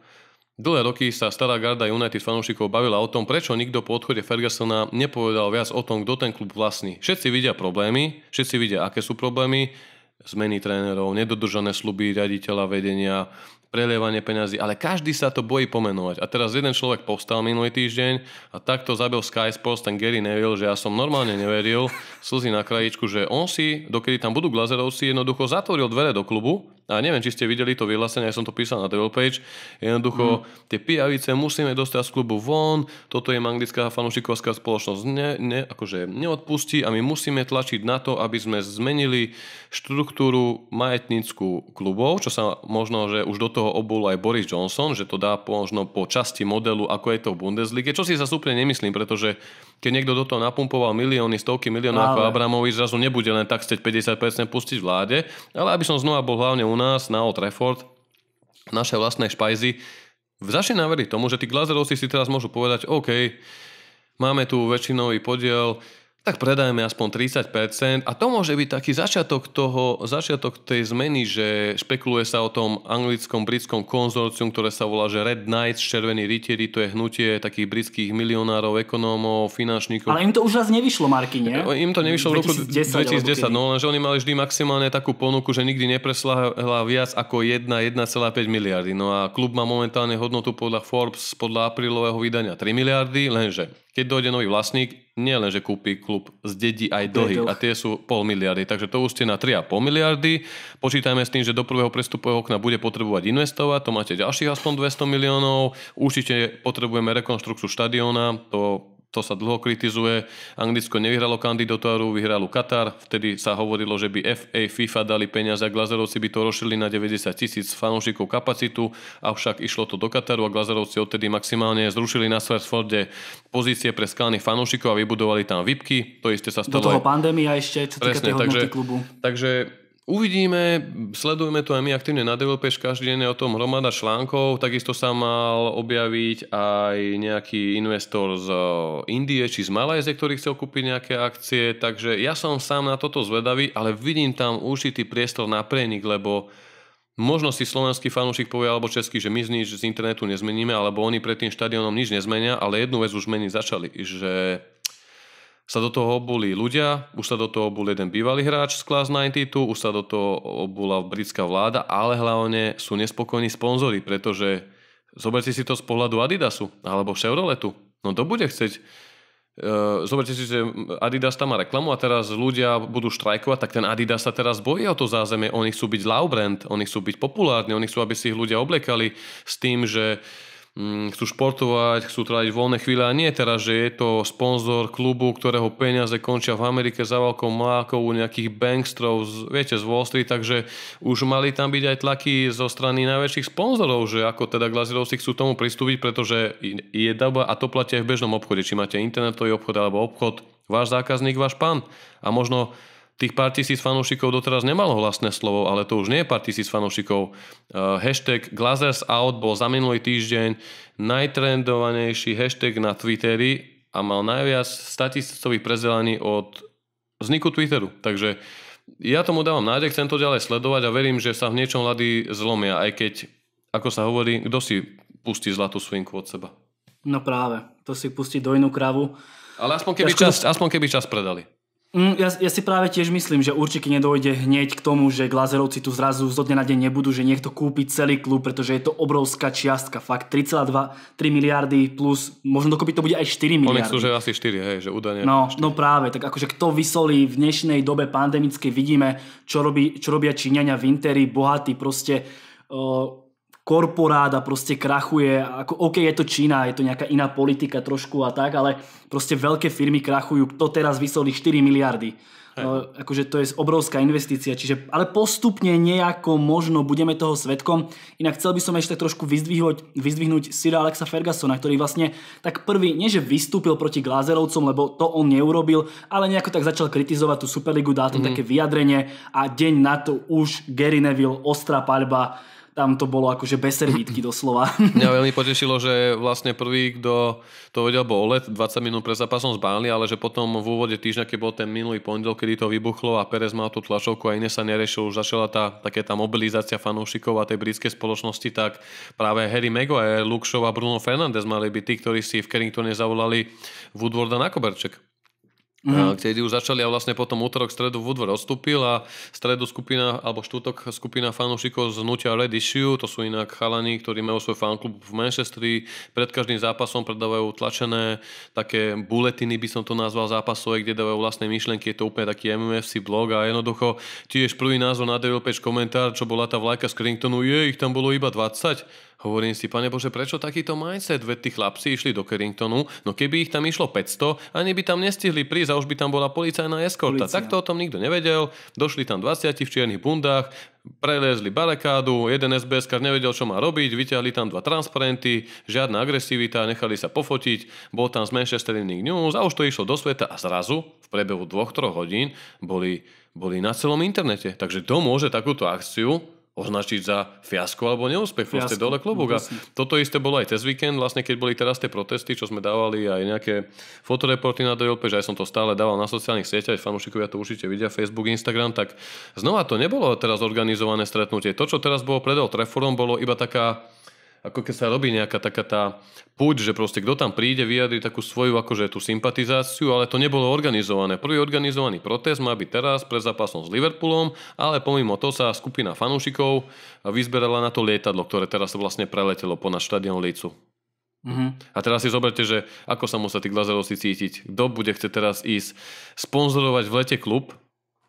Dlhé roky sa stará garda United fanúšikov bavila o tom, prečo nikto po odchode Fergusona nepovedal viac o tom, kto ten klub vlastní. Všetci vidia problémy, všetci vidia, aké sú problémy, zmeny trénerov, nedodržané sluby riaditeľa vedenia, prelievanie peňazí, ale každý sa to bojí pomenovať. A teraz jeden človek povstal minulý týždeň a takto zabil Sky Sports, ten Gary Neville, že ja som normálne neveril, slzy na krajičku, že on si, dokedy tam budú Glazerovci, jednoducho zatvoril dvere do klubu, a neviem, či ste videli to vyhlásenie, ja som to písal na develop page. Jednoducho, mm. tie pijavice musíme dostať z klubu von, toto je anglická fanúšikovská spoločnosť ne, ne, akože neodpustí a my musíme tlačiť na to, aby sme zmenili štruktúru majetnícku klubov, čo sa možno, že už do toho obul aj Boris Johnson, že to dá možno po časti modelu, ako je to v Bundeslige, čo si sa úplne nemyslím, pretože keď niekto do toho napumpoval milióny, stovky miliónov ale... ako Abramovi, zrazu nebude len tak chcieť 50% pustiť vláde, ale aby som znova bol hlavne u nás na Old Trafford naše vlastné špajzy, začne naveriť tomu, že tí Glazerovci si teraz môžu povedať, OK, máme tu väčšinový podiel, tak predajme aspoň 30% a to môže byť taký začiatok, toho, začiatok tej zmeny, že špekuluje sa o tom anglickom, britskom konzorcium, ktoré sa volá že Red Knights, Červení rytieri, to je hnutie takých britských milionárov, ekonómov, finančníkov. Ale im to už raz nevyšlo, Marky, nie? Im to nevyšlo v roku 2010, 2010 no lenže oni mali vždy maximálne takú ponuku, že nikdy nepresláhla viac ako 1, 1,5 miliardy. No a klub má momentálne hodnotu podľa Forbes podľa aprílového vydania 3 miliardy, lenže keď dojde nový vlastník, nie len, že kúpi klub, z dedí aj dlhy a tie sú pol miliardy. Takže to už ste na 3,5 miliardy. Počítajme s tým, že do prvého prestupového okna bude potrebovať investovať, to máte ďalších aspoň 200 miliónov. Určite potrebujeme rekonstrukciu štadióna, to to sa dlho kritizuje. Anglicko nevyhralo kandidatúru, vyhralo Katar. Vtedy sa hovorilo, že by FA, FIFA dali peniaze a Glazerovci by to rošili na 90 tisíc fanúšikov kapacitu, avšak išlo to do Kataru a Glazerovci odtedy maximálne zrušili na Swansforde pozície pre skány fanúšikov a vybudovali tam VIPky. To isté sa stalo. Do toho aj... pandémia ešte, čo týka Presne, takže, klubu. Takže Uvidíme, sledujeme to aj my aktívne na DevOpeš, každý deň je o tom hromada článkov, takisto sa mal objaviť aj nejaký investor z eh, Indie či z Malajzie, ktorý chcel kúpiť nejaké akcie, takže ja som sám na toto zvedavý, ale vidím tam určitý priestor na prenik, lebo možno si slovenský fanúšik povie alebo český, že my z nič z internetu nezmeníme, alebo oni pred tým štadiónom nič nezmenia, ale jednu vec už meniť začali, že sa do toho obuli ľudia, už sa do toho obul jeden bývalý hráč z Class 92, už sa do toho obula britská vláda, ale hlavne sú nespokojní sponzory, pretože zoberte si to z pohľadu Adidasu alebo Chevroletu. No to bude chcieť e, zoberte si, že Adidas tam má reklamu a teraz ľudia budú štrajkovať, tak ten Adidas sa teraz bojí o to zázemie. Oni chcú byť low brand, oni chcú byť populárni, oni chcú, aby si ich ľudia oblekali s tým, že Mm, chcú športovať, chcú tráviť voľné chvíle a nie teraz, že je to sponzor klubu, ktorého peniaze končia v Amerike za veľkou mlákov u nejakých bankstrov, z, viete, z Wall Street, takže už mali tam byť aj tlaky zo strany najväčších sponzorov, že ako teda glazierovci chcú tomu pristúpiť, pretože je doba a to platia aj v bežnom obchode, či máte internetový obchod alebo obchod, váš zákazník, váš pán a možno tých pár tisíc fanúšikov doteraz nemalo vlastné slovo, ale to už nie je pár tisíc fanúšikov. Uh, hashtag Glazers Out bol za minulý týždeň najtrendovanejší hashtag na Twitteri a mal najviac statistických prezdelaní od vzniku Twitteru. Takže ja tomu dávam nádej, chcem to ďalej sledovať a verím, že sa v niečom mladí zlomia, aj keď, ako sa hovorí, kto si pustí zlatú svinku od seba. No práve, to si pustí dojnú kravu. Ale aspoň keby, Ťažko... čas, aspoň keby čas predali. Mm, ja, ja si práve tiež myslím, že určite nedojde hneď k tomu, že Glazerovci tu zrazu z dňa na deň nebudú, že niekto kúpi celý klub, pretože je to obrovská čiastka, fakt 3,2, 3 miliardy plus, možno dokopy to bude aj 4 miliardy. Oni sú, že asi 4, hej, že údajne. No, 4. no práve, tak akože kto vysolí v dnešnej dobe pandemickej, vidíme, čo, robí, čo robia Číňania v Interi, bohatí proste, uh, korporáda proste krachuje, ako OK, je to Čína, je to nejaká iná politika trošku a tak, ale proste veľké firmy krachujú, Kto teraz vysolí 4 miliardy. No, akože to je obrovská investícia, čiže, ale postupne nejako možno budeme toho svetkom. Inak chcel by som ešte trošku vyzdvihnúť, vyzdvihnúť Sira Alexa Fergusona, ktorý vlastne tak prvý, nie že vystúpil proti Glazerovcom, lebo to on neurobil, ale nejako tak začal kritizovať tú Superligu, dá to mm. také vyjadrenie a deň na to už Gary Neville, ostrá paľba, tam to bolo akože bez servítky doslova. Mňa veľmi potešilo, že vlastne prvý, kto to vedel, bol Olet 20 minút pred zápasom z Bánli, ale že potom v úvode týždňa, keď bol ten minulý pondel, kedy to vybuchlo a Perez mal tú tlačovku a iné sa nerešil, už začala tá, také tá mobilizácia fanúšikov a tej britskej spoločnosti, tak práve Harry Maguire, Luke Show a Bruno Fernandez mali byť tí, ktorí si v Carringtone zavolali Woodwarda na koberček. Mm-hmm. Eh, Kedy už začali a vlastne potom útorok, stredu Woodward odstúpil a stredu skupina, alebo štútok skupina fanúšikov z Nutia Red Issue, to sú inak chalani, ktorí majú svoj fanklub v Manchestri, pred každým zápasom predávajú tlačené také buletiny, by som to nazval zápasové, kde dávajú vlastné myšlenky, je to úplne taký MMFC blog a jednoducho tiež prvý názor na 9 komentár, čo bola tá vlajka z Cringtonu, je, ich tam bolo iba 20 Hovorím si, pane Bože, prečo takýto mindset? Veď tí chlapci išli do Carringtonu, no keby ich tam išlo 500, ani by tam nestihli prísť a už by tam bola policajná eskorta. Policia. Takto o tom nikto nevedel. Došli tam 20 v čiernych bundách, prelezli barikádu, jeden sbs nevedel, čo má robiť, vyťahli tam dva transparenty, žiadna agresivita, nechali sa pofotiť, bol tam z Manchester Evening News a už to išlo do sveta a zrazu, v priebehu dvoch, 3 hodín, boli, boli na celom internete. Takže kto môže takúto akciu označiť za fiasko alebo neúspech. Proste dole klobúk. No, a toto isté bolo aj cez víkend, vlastne keď boli teraz tie protesty, čo sme dávali aj nejaké fotoreporty na DLP, že aj som to stále dával na sociálnych sieťach, aj fanúšikovia to určite vidia, Facebook, Instagram, tak znova to nebolo teraz organizované stretnutie. To, čo teraz bolo pred Old bolo iba taká ako keď sa robí nejaká taká tá púť, že proste kto tam príde, vyjadri takú svoju akože tú sympatizáciu, ale to nebolo organizované. Prvý organizovaný protest má byť teraz pred zápasom s Liverpoolom, ale pomimo to sa skupina fanúšikov vyzberala na to lietadlo, ktoré teraz vlastne preletelo po náš štadión Lícu. Mm-hmm. A teraz si zoberte, že ako sa musia tí glazerovci cítiť. Kto bude chce teraz ísť sponzorovať v lete klub,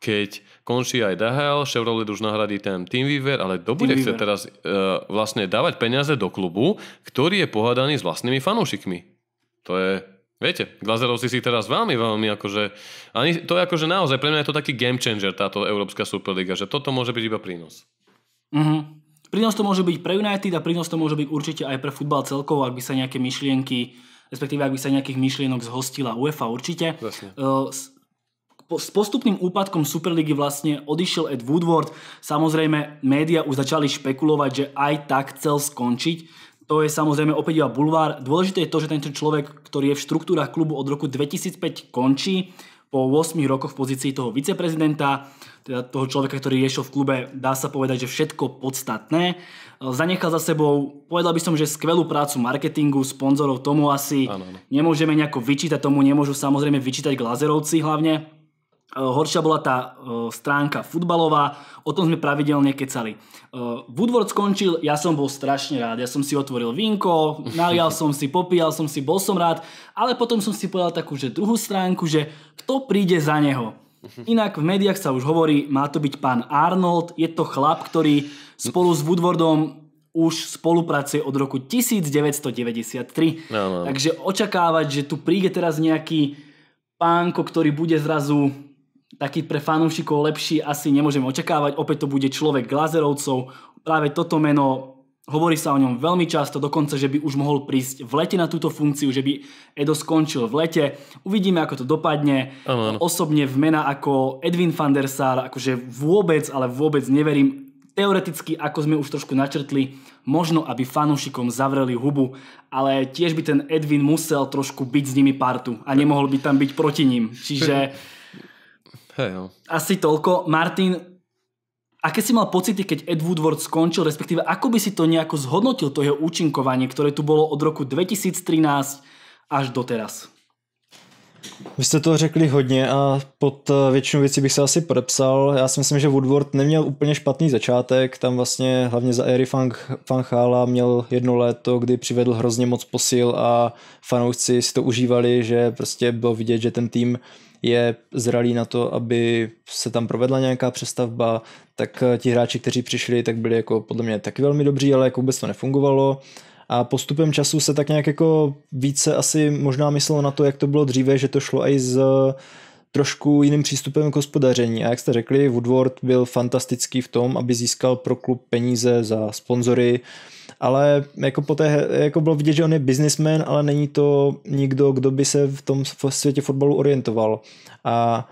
keď končí aj DHL, Chevrolet už nahradí ten Teamweaver, ale kto bude chce teraz uh, vlastne dávať peniaze do klubu, ktorý je pohádaný s vlastnými fanúšikmi. To je, viete, Glazerov si teraz veľmi, veľmi akože, ani, to je akože naozaj, pre mňa je to taký game changer táto Európska Superliga, že toto môže byť iba prínos. Mm-hmm. Prínos to môže byť pre United a prínos to môže byť určite aj pre futbal celkovo, ak by sa nejaké myšlienky respektíve ak by sa nejakých myšlienok zhostila UEFA určite. Uh, s postupným úpadkom Superligy vlastne odišiel Ed Woodward. Samozrejme, média už začali špekulovať, že aj tak chcel skončiť. To je samozrejme opäť iba bulvár. Dôležité je to, že tento človek, ktorý je v štruktúrach klubu od roku 2005, končí po 8 rokoch v pozícii toho viceprezidenta, teda toho človeka, ktorý riešil v klube, dá sa povedať, že všetko podstatné. E, zanechal za sebou, povedal by som, že skvelú prácu marketingu, sponzorov, tomu asi ano, ano. nemôžeme nejako vyčítať, tomu nemôžu samozrejme vyčítať glazerovci hlavne, E, horšia bola tá e, stránka futbalová, o tom sme pravidelne kecali. E, Woodward skončil, ja som bol strašne rád, ja som si otvoril vinko, nalial som si, popíjal som si, bol som rád, ale potom som si povedal takú, že druhú stránku, že kto príde za neho. Inak v médiách sa už hovorí, má to byť pán Arnold, je to chlap, ktorý spolu s Woodwardom už spolupracuje od roku 1993. No, no. Takže očakávať, že tu príde teraz nejaký pánko, ktorý bude zrazu taký pre fanúšikov lepší asi nemôžeme očakávať. Opäť to bude človek Glazerovcov. Práve toto meno Hovorí sa o ňom veľmi často, dokonca, že by už mohol prísť v lete na túto funkciu, že by Edo skončil v lete. Uvidíme, ako to dopadne. Ano, ano. Osobne v mena ako Edwin van der Sar, akože vôbec, ale vôbec neverím. Teoreticky, ako sme už trošku načrtli, možno, aby fanúšikom zavreli hubu, ale tiež by ten Edwin musel trošku byť s nimi partu a nemohol by tam byť proti ním. Čiže Hey, no. Asi toľko. Martin, aké si mal pocity, keď Ed Woodward skončil, respektíve ako by si to nejako zhodnotil, to jeho účinkovanie, ktoré tu bolo od roku 2013 až doteraz? Vy jste toho řekli hodně a pod eh, většinou věcí bych se asi podepsal. Já si myslím, že Woodward neměl úplně špatný začátek, tam vlastně hlavně za Ery Fanchala měl jedno léto, kdy přivedl hrozně moc posil a fanoušci si to užívali, že prostě bylo vidět, že ten tým je zralý na to, aby se tam provedla nějaká přestavba, tak eh, ti hráči, kteří přišli, tak byli jako podle mě taky velmi dobří, ale jako vůbec to nefungovalo. A postupem času se tak nějak jako více asi možná myslelo na to, jak to bylo dříve, že to šlo i z eh, trošku jiným přístupem k hospodaření. A jak jste řekli, Woodward byl fantastický v tom, aby získal pro klub peníze za sponzory, ale jako, po té, jako bylo vidět, že on je businessman, ale není to nikdo, kdo by se v tom světě fotbalu orientoval. A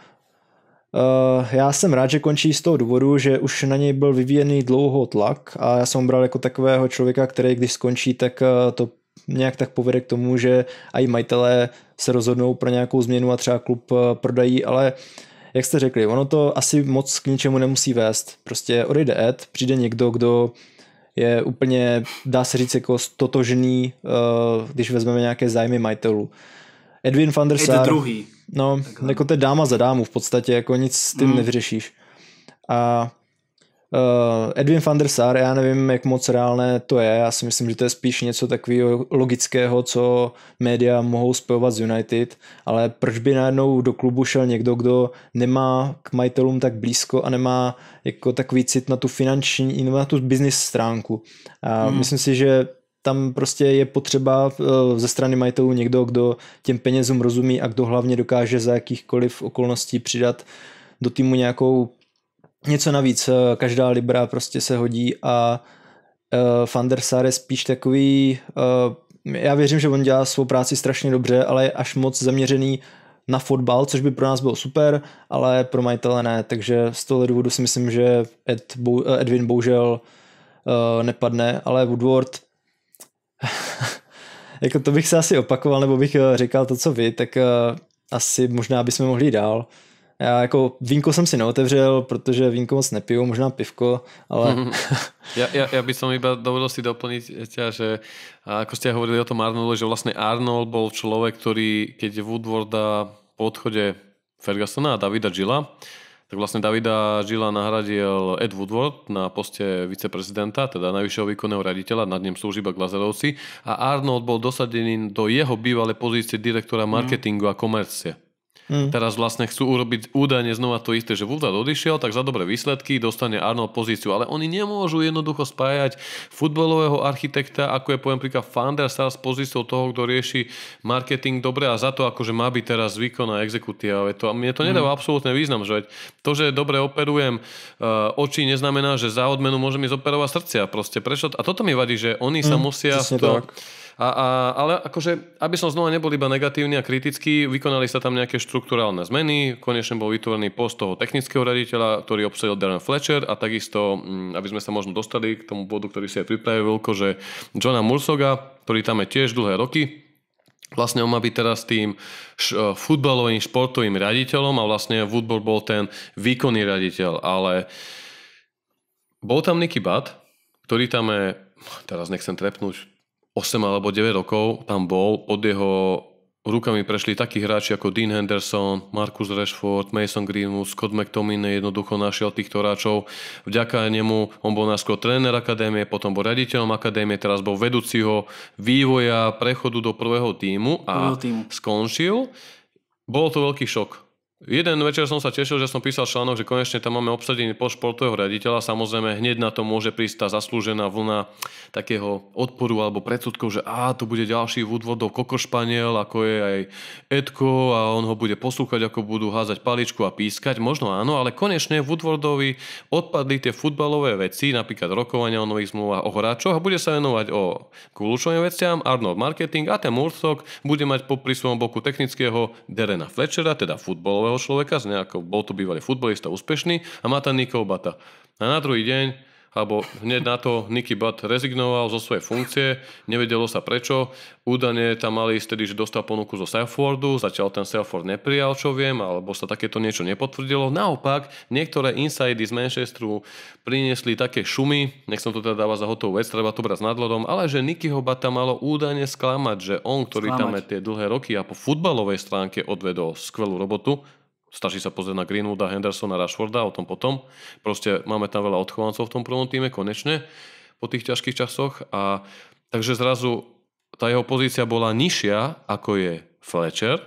Uh, já jsem rád, že končí z toho důvodu, že už na něj byl vyvíjený dlouho tlak a já jsem ho bral jako takového člověka, který když skončí, tak uh, to nějak tak povede k tomu, že i majitelé se rozhodnou pro nějakou změnu a třeba klub uh, prodají, ale jak jste řekli, ono to asi moc k ničemu nemusí vést. Prostě odejde Ed, přijde někdo, kdo je úplně, dá se říct, jako stotožný, eh, když vezmeme nějaké zájmy majitelů. Edwin van der Sar, druhý. No, Takhle. jako to je dáma za dámu v podstatě, jako nic s tím mm. nevyřešíš. A Uh, Edwin van der Sar, já nevím, jak moc reálné to je, já si myslím, že to je spíš něco takového logického, co média mohou spojovat s United, ale proč by najednou do klubu šel někdo, kdo nemá k majitelům tak blízko a nemá jako takový cit na tu finanční, na tu business stránku. A hmm. myslím si, že tam prostě je potřeba eh, ze strany majitelů někdo, kdo těm penězům rozumí a kdo hlavně dokáže za jakýchkoliv okolností přidat do týmu nějakou něco navíc, eh, každá libra prostě se hodí a uh, Van der Sar je spíš takový, uh, já věřím, že on dělá svou práci strašně dobře, ale je až moc zaměřený na fotbal, což by pro nás bylo super, ale pro majitele ne, takže z toho důvodu si myslím, že Ed, Edwin bohužel uh, nepadne, ale Woodward jako to bych se asi opakoval, nebo bych říkal to, co vy, tak uh, asi možná bychom mohli dál. Já jako vínko jsem si neotevřel, protože vínko moc nepiju, možná pivko, ale... Mhm. ja, ja, ja by som iba dovolil si doplniť ťa, že ako ste hovorili o tom Arnoldu, že vlastne Arnold bol človek, ktorý keď Woodwarda po odchode Fergusona a Davida Gila, tak vlastne Davida Gila nahradil Ed Woodward na poste viceprezidenta, teda najvyššieho výkonného raditeľa, nad ním sú iba Glazerovci a Arnold bol dosadený do jeho bývalej pozície direktora mhm. marketingu mm. a komercie. Mm. Teraz vlastne chcú urobiť údajne znova to isté, že Woodward odišiel, tak za dobré výsledky dostane Arnold pozíciu, ale oni nemôžu jednoducho spájať futbalového architekta, ako je poviem príklad Fander sa s pozíciou toho, kto rieši marketing dobre a za to akože má byť teraz výkonná exekutíva. To, a mne to nedáva mm. absolútne význam, že to, že dobre operujem uh, oči, neznamená, že za odmenu môžem ísť operovať srdcia. Proste prečo? A toto mi vadí, že oni mm, sa musia... To, tak. A, a, ale akože, aby som znova nebol iba negatívny a kritický, vykonali sa tam nejaké štruktúrálne zmeny. Konečne bol vytvorený post toho technického raditeľa, ktorý obsadil Darren Fletcher a takisto, mm, aby sme sa možno dostali k tomu bodu, ktorý si aj pripravil, že Johna Mursoga, ktorý tam je tiež dlhé roky, Vlastne on má byť teraz tým š- e, futbalovým športovým raditeľom a vlastne Woodball bol ten výkonný raditeľ, ale bol tam Nicky Bad, ktorý tam je, teraz nechcem trepnúť, 8 alebo 9 rokov tam bol, od jeho rukami prešli takí hráči ako Dean Henderson, Marcus Rashford, Mason Greenwood, Scott McTominay jednoducho našiel týchto hráčov. Vďaka nemu on bol náskôr tréner akadémie, potom bol raditeľom akadémie, teraz bol vedúciho vývoja prechodu do prvého týmu a prvého týmu. skončil. Bol to veľký šok Jeden večer som sa tešil, že som písal článok, že konečne tam máme obsadený po športového raditeľa. Samozrejme, hneď na to môže prísť tá zaslúžená vlna takého odporu alebo predsudkov, že á, tu bude ďalší Woodwardov kokošpaniel, ako je aj Edko a on ho bude poslúchať, ako budú házať paličku a pískať. Možno áno, ale konečne Woodwardovi odpadli tie futbalové veci, napríklad rokovania o nových zmluvách o hráčoch a bude sa venovať o kľúčovým veciam, Arnold Marketing a ten Murstock bude mať popri svojom boku technického Derena Fletchera, teda futbalového bývalého človeka, z nejako, bol to bývalý futbalista, úspešný a má tam Nikol Bata. A na druhý deň alebo hneď na to Niky Bat rezignoval zo svojej funkcie, nevedelo sa prečo. Údane tam mali ísť že dostal ponuku zo Selfordu, zatiaľ ten Selford neprijal, čo viem, alebo sa takéto niečo nepotvrdilo. Naopak, niektoré insidy z Manchesteru priniesli také šumy, nech som to teda dáva za hotovú vec, treba to brať s nadhľadom, ale že Nikyho Bata malo údane sklamať, že on, ktorý sklamať. tam je tie dlhé roky a po futbalovej stránke odvedol skvelú robotu, Stačí sa pozrieť na Greenwooda, Hendersona, Rashforda, o tom potom. Proste máme tam veľa odchovancov v tom prvom týme, konečne, po tých ťažkých časoch. A, takže zrazu tá jeho pozícia bola nižšia, ako je Fletcher,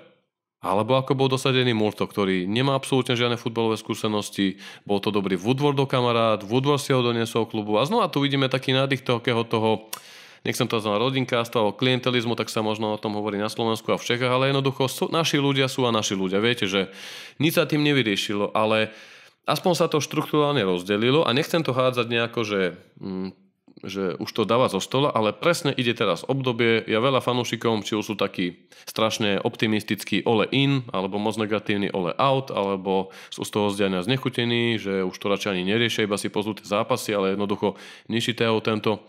alebo ako bol dosadený Murto, ktorý nemá absolútne žiadne futbalové skúsenosti, bol to dobrý Woodwardov kamarát, Woodward si ho doniesol klubu a znova tu vidíme taký nádych toho, toho nechcem to nazvať rodinkárstva, o klientelizmu, tak sa možno o tom hovorí na Slovensku a v Čechách, ale jednoducho sú, naši ľudia sú a naši ľudia. Viete, že nič sa tým nevyriešilo, ale aspoň sa to štruktúrálne rozdelilo a nechcem to hádzať nejako, že hm, že už to dáva zo stola, ale presne ide teraz obdobie. Ja veľa fanúšikov, či už sú takí strašne optimistickí ole in, alebo moc negatívny ole out, alebo sú z toho zdiania znechutení, že už to radšej ani neriešia, iba si pozrú tie zápasy, ale jednoducho nečítajú tento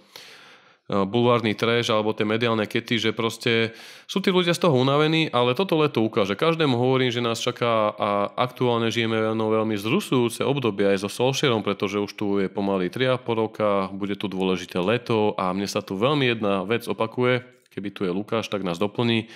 E, bulvárny trash alebo tie mediálne kety, že proste sú tí ľudia z toho unavení, ale toto leto ukáže. Každému hovorím, že nás čaká a aktuálne žijeme no, veľmi, veľmi zrusujúce obdobie aj so Solšerom, pretože už tu je pomaly 3,5 roka, bude tu dôležité leto a mne sa tu veľmi jedna vec opakuje, keby tu je Lukáš, tak nás doplní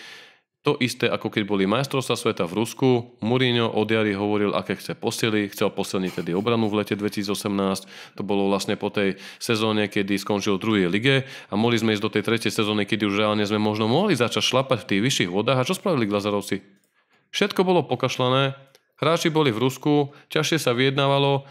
to isté, ako keď boli majstrovstvá sveta v Rusku, Mourinho od jary hovoril, aké chce posily, chcel posilniť tedy obranu v lete 2018, to bolo vlastne po tej sezóne, kedy skončil v druhej lige a mohli sme ísť do tej tretej sezóny, kedy už reálne sme možno mohli začať šlapať v tých vyšších vodách a čo spravili Glazarovci? Všetko bolo pokašlané, hráči boli v Rusku, ťažšie sa vyjednávalo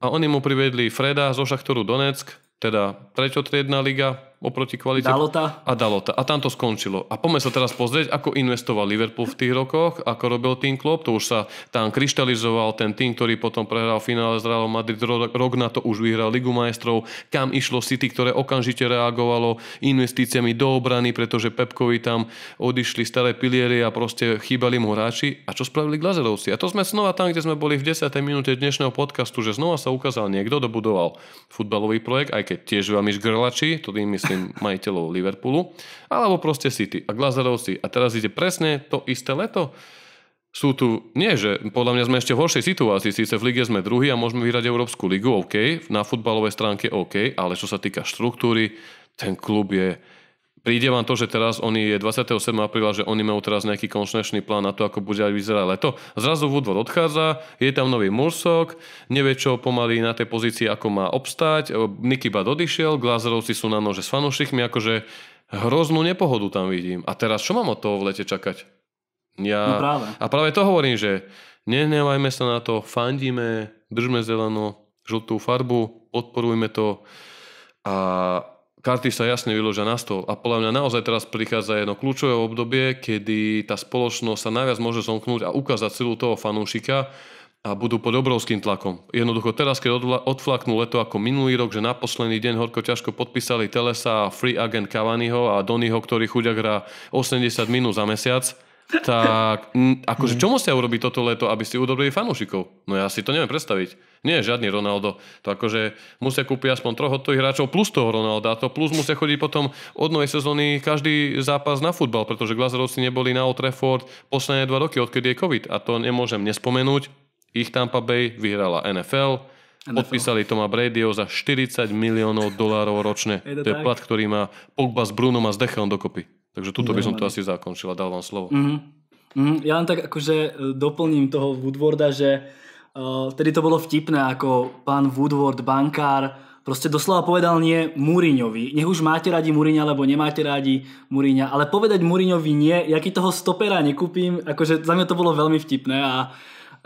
a oni mu priviedli Freda zo Šachtoru Donetsk, teda treťotriedna liga, oproti kvalite. Dalota. A Dalota. A tam to skončilo. A poďme sa teraz pozrieť, ako investoval Liverpool v tých rokoch, ako robil tým klub. To už sa tam kryštalizoval ten tým, ktorý potom prehral finále z Real Madrid. Rok na to už vyhral Ligu majstrov. Kam išlo City, ktoré okamžite reagovalo investíciami do obrany, pretože Pepkovi tam odišli staré piliery a proste chýbali mu hráči. A čo spravili Glazerovci? A to sme znova tam, kde sme boli v 10. minúte dnešného podcastu, že znova sa ukázal niekto, dobudoval futbalový projekt, aj keď tiež veľmi žgrlačí, to tým myslím majiteľov Liverpoolu, alebo proste City a Glazerovci. A teraz ide presne to isté leto. Sú tu, nie že, podľa mňa sme ešte v horšej situácii, síce v lige sme druhý a môžeme vyhrať Európsku ligu, OK, na futbalovej stránke OK, ale čo sa týka štruktúry, ten klub je príde vám to, že teraz oni je 27. apríla, že oni majú teraz nejaký konšnečný plán na to, ako bude vyzerať leto. Zrazu Woodward odchádza, je tam nový Mursok, nevie čo pomaly na tej pozícii, ako má obstať, Nicky Bad odišiel, Glazerovci sú na nože s fanúšikmi, akože hroznú nepohodu tam vidím. A teraz čo mám od toho v lete čakať? Ja... No práve. A práve to hovorím, že nehnevajme sa na to, fandíme, držme zelenú, žltú farbu, podporujme to a karty sa jasne vyložia na stôl. A podľa mňa naozaj teraz prichádza jedno kľúčové obdobie, kedy tá spoločnosť sa najviac môže zomknúť a ukázať silu toho fanúšika, a budú pod obrovským tlakom. Jednoducho teraz, keď odflaknú leto ako minulý rok, že na posledný deň horko ťažko podpísali Telesa a free agent Cavaniho a Donnyho, ktorý chuďak hrá 80 minút za mesiac, tak akože mm. čo musia urobiť toto leto, aby si udobili fanúšikov? No ja si to neviem predstaviť. Nie, žiadny Ronaldo. To akože musia kúpiť aspoň troch od tých hráčov plus toho Ronalda. A to plus musia chodiť potom od novej sezóny každý zápas na futbal, pretože Glazerovci neboli na Old Trafford posledné dva roky, odkedy je COVID. A to nemôžem nespomenúť. Ich Tampa Bay vyhrala NFL, Podpísali Toma Bradyho za 40 miliónov dolárov ročne. Je to, to je plat, ktorý má Pogba s Brunom a s Dechelom dokopy. Takže tuto by som to asi zakončil a dal vám slovo. Mm-hmm. Mm-hmm. Ja len tak akože e, doplním toho Woodwarda, že uh, vtedy to bolo vtipné, ako pán Woodward, bankár, proste doslova povedal nie Múriňovi. Nech už máte radi Múriňa, alebo nemáte radi Múriňa, ale povedať Múriňovi nie, ja keď toho stopera nekúpim, akože za mňa to bolo veľmi vtipné a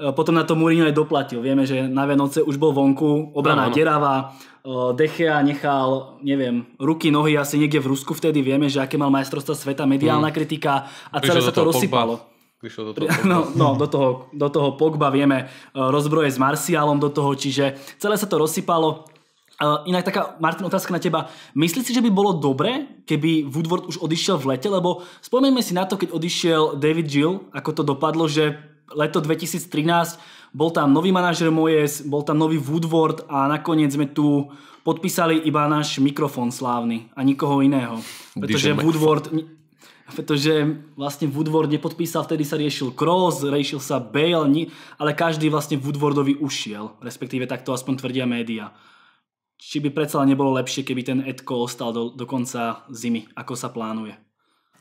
E, potom na to Mourinho aj doplatil. Vieme, že na Vianoce už bol vonku, obrana no, deravá, e, Dechea nechal, neviem, ruky, nohy asi niekde v Rusku vtedy. Vieme, že aké mal majstrovstvo sveta, mediálna mm. kritika a celé sa to rozsypalo. Pogba. Prišiel do toho Pogba. No, no do, toho, do toho Pogba vieme, e, rozbroje s Marciálom do toho, čiže celé sa to rozsypalo. Inak taká, Martin, otázka na teba. Myslíš si, že by bolo dobre, keby Woodward už odišiel v lete? Lebo spomeňme si na to, keď odišiel David Gill, ako to dopadlo, že leto 2013, bol tam nový manažer Mojes, bol tam nový Woodward a nakoniec sme tu podpísali iba náš mikrofón slávny a nikoho iného. Pretože Woodward, pretože vlastne Woodward nepodpísal, vtedy sa riešil Cross, riešil sa Bale, ale každý vlastne Woodwardovi ušiel, respektíve takto aspoň tvrdia média. Či by predsa nebolo lepšie, keby ten Edko ostal do, do konca zimy, ako sa plánuje?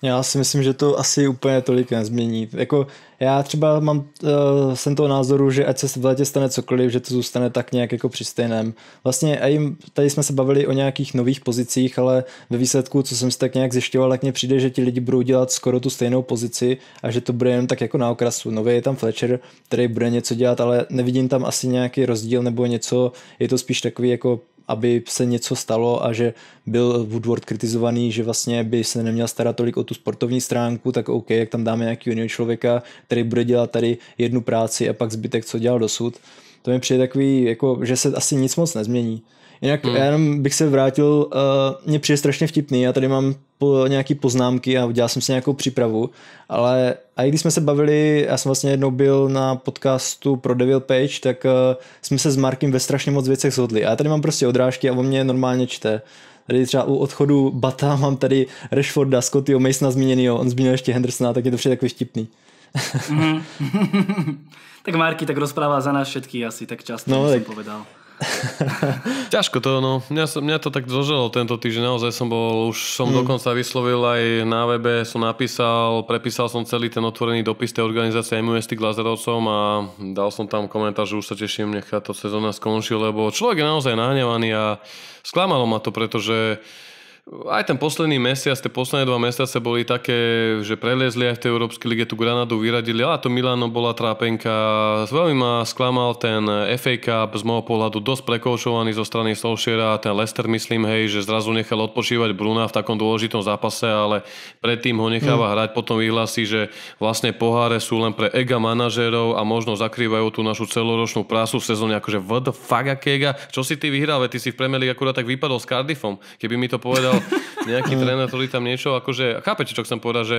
Já si myslím, že to asi úplně tolik nezmění. Jako já třeba mám, uh, jsem toho názoru, že ať se v letě stane cokoliv, že to zůstane tak nějak jako při stejném. Vlastně aj, tady jsme se bavili o nějakých nových pozicích, ale ve výsledku, co jsem si tak nějak zjišťoval, tak mně přijde, že ti lidi budou dělat skoro tu stejnou pozici a že to bude jen tak jako na okrasu. Nově je tam Fletcher, který bude něco dělat, ale nevidím tam asi nějaký rozdíl nebo něco, je to spíš takový jako aby se něco stalo a že byl Woodward kritizovaný, že vlastně by se neměl starat tolik o tu sportovní stránku, tak OK, jak tam dáme nějaký jiného člověka, který bude dělat tady jednu práci a pak zbytek, co dělal dosud. To mi přijde takový, jako, že se asi nic moc nezmění. Jinak hmm. já jenom bych se vrátil, uh, eh, mě přijde strašně vtipný, já tady mám po, nějaký poznámky a udělal jsem si nějakou přípravu, ale a i když jsme se bavili, já jsem vlastně jednou byl na podcastu pro Devil Page, tak uh, jsme se s Markem ve strašně moc věcech shodli. A já tady mám prostě odrážky a on mě normálně čte. Tady třeba u odchodu Bata mám tady Rashforda, Scottyho, Masona zmíněnýho, on zmínil ještě Hendersona, tak je to všechno takový vtipný. Mhm. tak Marky tak rozpráva za nás všetky asi tak často, no, tak... jsem povedal. Ťažko to, no. Mňa, mňa to tak zoželo tento týždeň. Naozaj som bol, už som mm. dokonca vyslovil aj na webe, som napísal, prepísal som celý ten otvorený dopis tej organizácie MUST k a dal som tam komentár, že už sa teším, nechá to sezóna skončí, lebo človek je naozaj nahnevaný a sklamalo ma to, pretože aj ten posledný mesiac, tie posledné dva mesiace boli také, že preliezli aj v tej Európskej lige, tú Granadu vyradili, ale to Milano bola trápenka. Veľmi ma sklamal ten FA Cup, z môjho pohľadu dosť prekoušovaný zo strany a ten Lester myslím, hej, že zrazu nechal odpočívať Bruna v takom dôležitom zápase, ale predtým ho necháva mm. hrať, potom vyhlási, že vlastne poháre sú len pre ega manažérov a možno zakrývajú tú našu celoročnú prácu v sezóne, akože what the fuck, akéga? Čo si ty vyhral, ty si v Premier League akurát tak vypadol s Cardiffom. Keby mi to povedal mal nejaký mm. tréner, ktorý tam niečo, akože, chápete, čo som povedať, že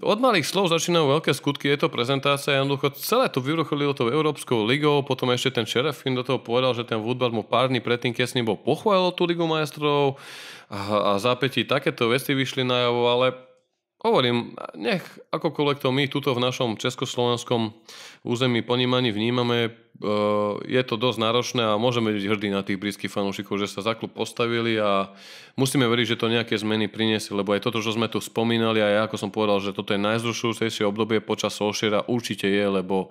od malých slov začínajú veľké skutky, je to prezentácia, jednoducho celé to vyrucholilo tou Európskou ligou, potom ešte ten Šerefin do toho povedal, že ten Woodward mu pár dní predtým ním bol pochválil tú ligu majstrov a, a zápätí takéto veci vyšli najavo, ale Hovorím, nech akokoľvek to my tuto v našom československom území ponímaní vnímame, Eh, je to dosť náročné a môžeme byť hrdí na tých britských fanúšikov, že sa za klub postavili a musíme veriť, že to nejaké zmeny priniesie, lebo aj toto, čo sme tu spomínali a ja ako som povedal, že toto je najzrušujúcejšie obdobie počas Solšera, určite je, lebo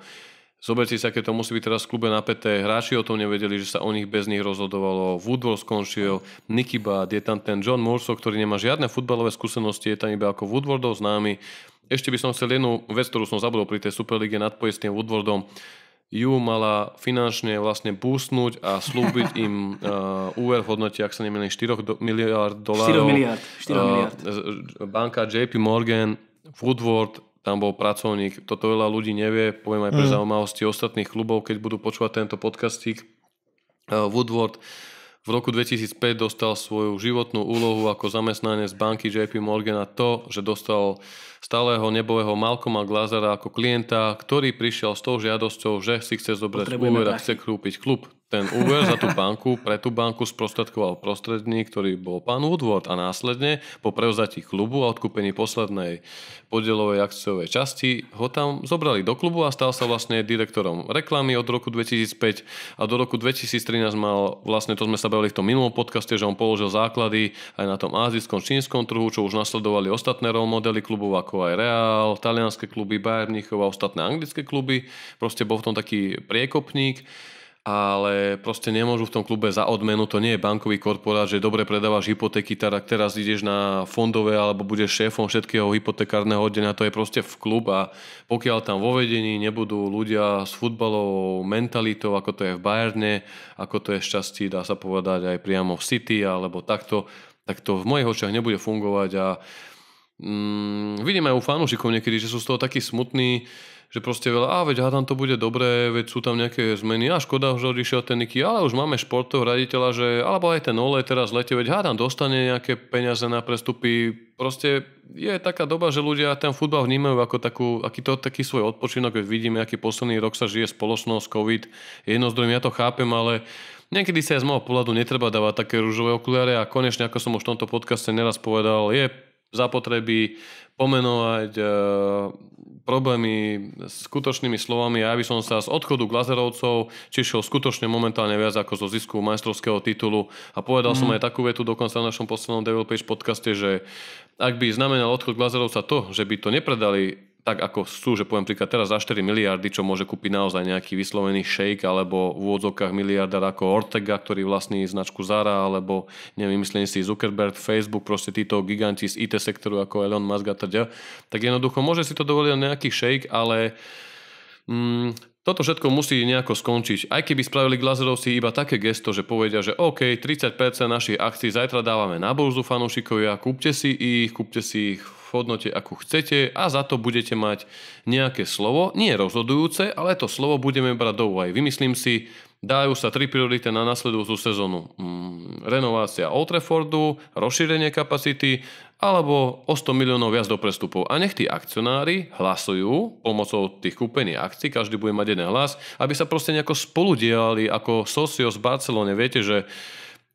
Zoberte si, aké to musí byť teraz v klube napäté. Hráči o tom nevedeli, že sa o nich bez nich rozhodovalo. Woodward skončil, Nicky Bad, je tam ten John Morso, ktorý nemá žiadne futbalové skúsenosti, je tam iba ako Woodwardov známy. Ešte by som chcel jednu vec, ktorú som zabudol pri tej Superlige nad tým Woodwardom ju mala finančne vlastne boostnúť a slúbiť im uh, úver v hodnote, ak sa nemýlim, 4 do, miliard dolárov. 4 miliard. 4 eh, miliard. Uh, banka JP Morgan, Woodward, tam bol pracovník. Toto veľa ľudí nevie, poviem aj pre mm. zaujímavosti ostatných klubov, keď budú počúvať tento podcastík. Uh, Woodward uh, v roku 2005 dostal svoju životnú úlohu ako zamestnanec banky JP Morgan a to, že dostal stáleho nebového Malcoma Glazera ako klienta, ktorý prišiel s tou žiadosťou, že si chce zobrať úver a chce krúpiť klub ten úver za tú banku, pre tú banku sprostredkoval prostredník, ktorý bol pán Woodward a následne po prevzatí klubu a odkúpení poslednej podielovej akciovej časti ho tam zobrali do klubu a stal sa vlastne direktorom reklamy od roku 2005 a do roku 2013 mal, vlastne to sme sa bavili v tom minulom podcaste, že on položil základy aj na tom azijskom, čínskom trhu, čo už nasledovali ostatné role modely klubov ako aj Real, talianské kluby, Bayern a ostatné anglické kluby. Proste bol v tom taký priekopník ale proste nemôžu v tom klube za odmenu, to nie je bankový korporát, že dobre predávaš hypotéky, tak teraz ideš na fondové alebo budeš šéfom všetkého hypotekárneho oddenia, to je proste v klub a pokiaľ tam vo vedení nebudú ľudia s futbalovou mentalitou, ako to je v Bayerne, ako to je šťastí, dá sa povedať aj priamo v City alebo takto, tak to v mojich očiach nebude fungovať a mm, vidím aj u fanúšikov niekedy, že sú z toho takí smutní, že proste veľa, a veď hádam to bude dobré, veď sú tam nejaké zmeny, a škoda, že odišiel ten Niky, ale už máme športov raditeľa, že, alebo aj ten Ole teraz lete, veď hádam dostane nejaké peniaze na prestupy, proste je taká doba, že ľudia ten futbal vnímajú ako takú, aký to, taký svoj odpočinok, keď vidíme, aký posledný rok sa žije spoločnosť, COVID, jedno z druhým, ja to chápem, ale niekedy sa aj z môjho pohľadu netreba dávať také rúžové okuliare a konečne, ako som už v tomto podcaste neraz povedal, je zapotreby pomenovať e, problémy s skutočnými slovami. Ja by som sa z odchodu Glazerovcov čišil skutočne momentálne viac ako zo zisku majstrovského titulu. A povedal mm. som mhm. aj takú vetu dokonca v našom poslednom Devil Page podcaste, že ak by znamenal odchod Glazerovca to, že by to nepredali tak, ako sú, že poviem príklad teraz za 4 miliardy, čo môže kúpiť naozaj nejaký vyslovený šejk alebo v úvodzovkách miliardár ako Ortega, ktorý vlastní značku Zara alebo neviem, myslím si Zuckerberg, Facebook, proste títo giganti z IT sektoru ako Elon Musk a teda, tak jednoducho môže si to dovoliť nejaký šejk, ale mm, toto všetko musí nejako skončiť. Aj keby spravili Glazerovci iba také gesto, že povedia, že OK, 30% našich akcií zajtra dávame na burzu fanúšikovia, kúpte si ich, kúpte si ich v hodnote, akú chcete a za to budete mať nejaké slovo, nie rozhodujúce, ale to slovo budeme brať do úvahy. Vymyslím si, dajú sa tri priority na nasledujúcu sezónu. Mm, renovácia Old Traffordu, rozšírenie kapacity alebo o 100 miliónov viac do prestupov. A nech tí akcionári hlasujú pomocou tých kúpení akcií, každý bude mať jeden hlas, aby sa proste nejako spoludiali ako socios v Barcelone. Viete, že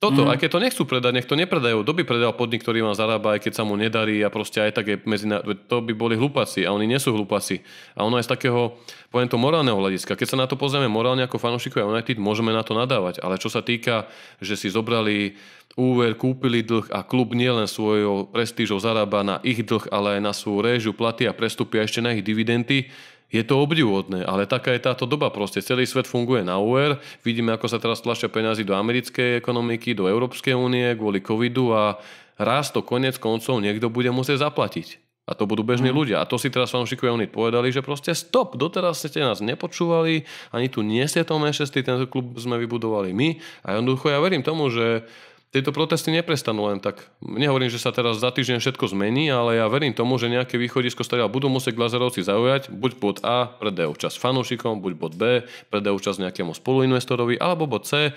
toto, mm. aj keď to nechcú predať, nech to nepredajú. Kto by predal podnik, ktorý vám zarába, aj keď sa mu nedarí a proste aj tak je Na... To by boli hlupáci a oni nie sú hlupáci. A ono aj z takého, poviem to, morálneho hľadiska. Keď sa na to pozrieme morálne ako fanúšikovia United, môžeme na to nadávať. Ale čo sa týka, že si zobrali úver, kúpili dlh a klub nielen svojou prestížou zarába na ich dlh, ale aj na svoju réžu, platy a prestupy a ešte na ich dividendy, je to obdivodné, ale taká je táto doba proste. Celý svet funguje na úver. Vidíme, ako sa teraz tlačia peniazy do americkej ekonomiky, do Európskej únie kvôli covidu a raz to konec koncov niekto bude musieť zaplatiť. A to budú bežní mm. ľudia. A to si teraz fanúšikovia oni povedali, že proste stop, doteraz ste nás nepočúvali, ani tu nie ste to Manchester, tento klub sme vybudovali my. A jednoducho ja verím tomu, že tieto protesty neprestanú len tak. Nehovorím, že sa teraz za týždeň všetko zmení, ale ja verím tomu, že nejaké východisko stále budú musieť glazerovci zaujať, buď bod A, predajú čas fanúšikom, buď bod B, predajú čas nejakému spoluinvestorovi, alebo bod C,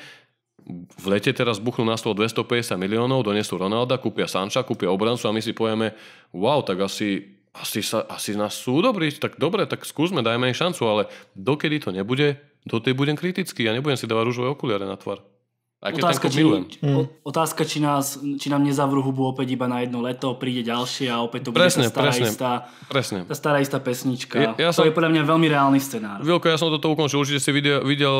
v lete teraz buchnú na stôl 250 miliónov, donesú Ronalda, kúpia Sanča, kúpia obrancu a my si povieme, wow, tak asi, asi, sa, asi nás sú dobrí, tak dobre, tak skúsme, dajme im šancu, ale dokedy to nebude, do tej budem kritický Ja nebudem si dávať rúžové okuliare na tvár. Aj keď otázka, či, milujem. Mm. otázka či, nás, či nám nezavrú hubu opäť iba na jedno leto, príde ďalšie a opäť to presne, tá stará, presne, istá, presne. Tá stará istá pesnička. Ja, ja to som, je podľa mňa veľmi reálny scenár. Vilko, ja som toto ukončil, určite si videl, videl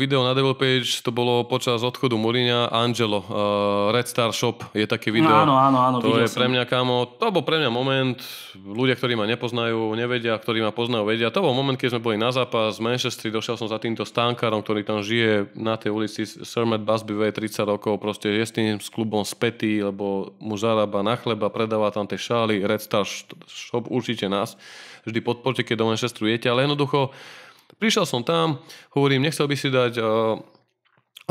video na Devil Page, to bolo počas odchodu Mourinha, Angelo, uh, Red Star Shop, je také no video. No, áno, áno, áno, to je som. pre mňa, kámo, to bol pre mňa moment, ľudia, ktorí ma nepoznajú, nevedia, ktorí ma poznajú, vedia. To bol moment, keď sme boli na zápas v Manchestri, došiel som za týmto stánkarom, ktorý tam žije na tej ulici Sermet Basby je 30 rokov, proste je s tým s klubom spätý, lebo mu zarába na chleba, predáva tam tie šály, Red Star Shop určite nás. Vždy podporte, keď do Manchesteru jete, ale jednoducho prišiel som tam, hovorím, nechcel by si dať uh,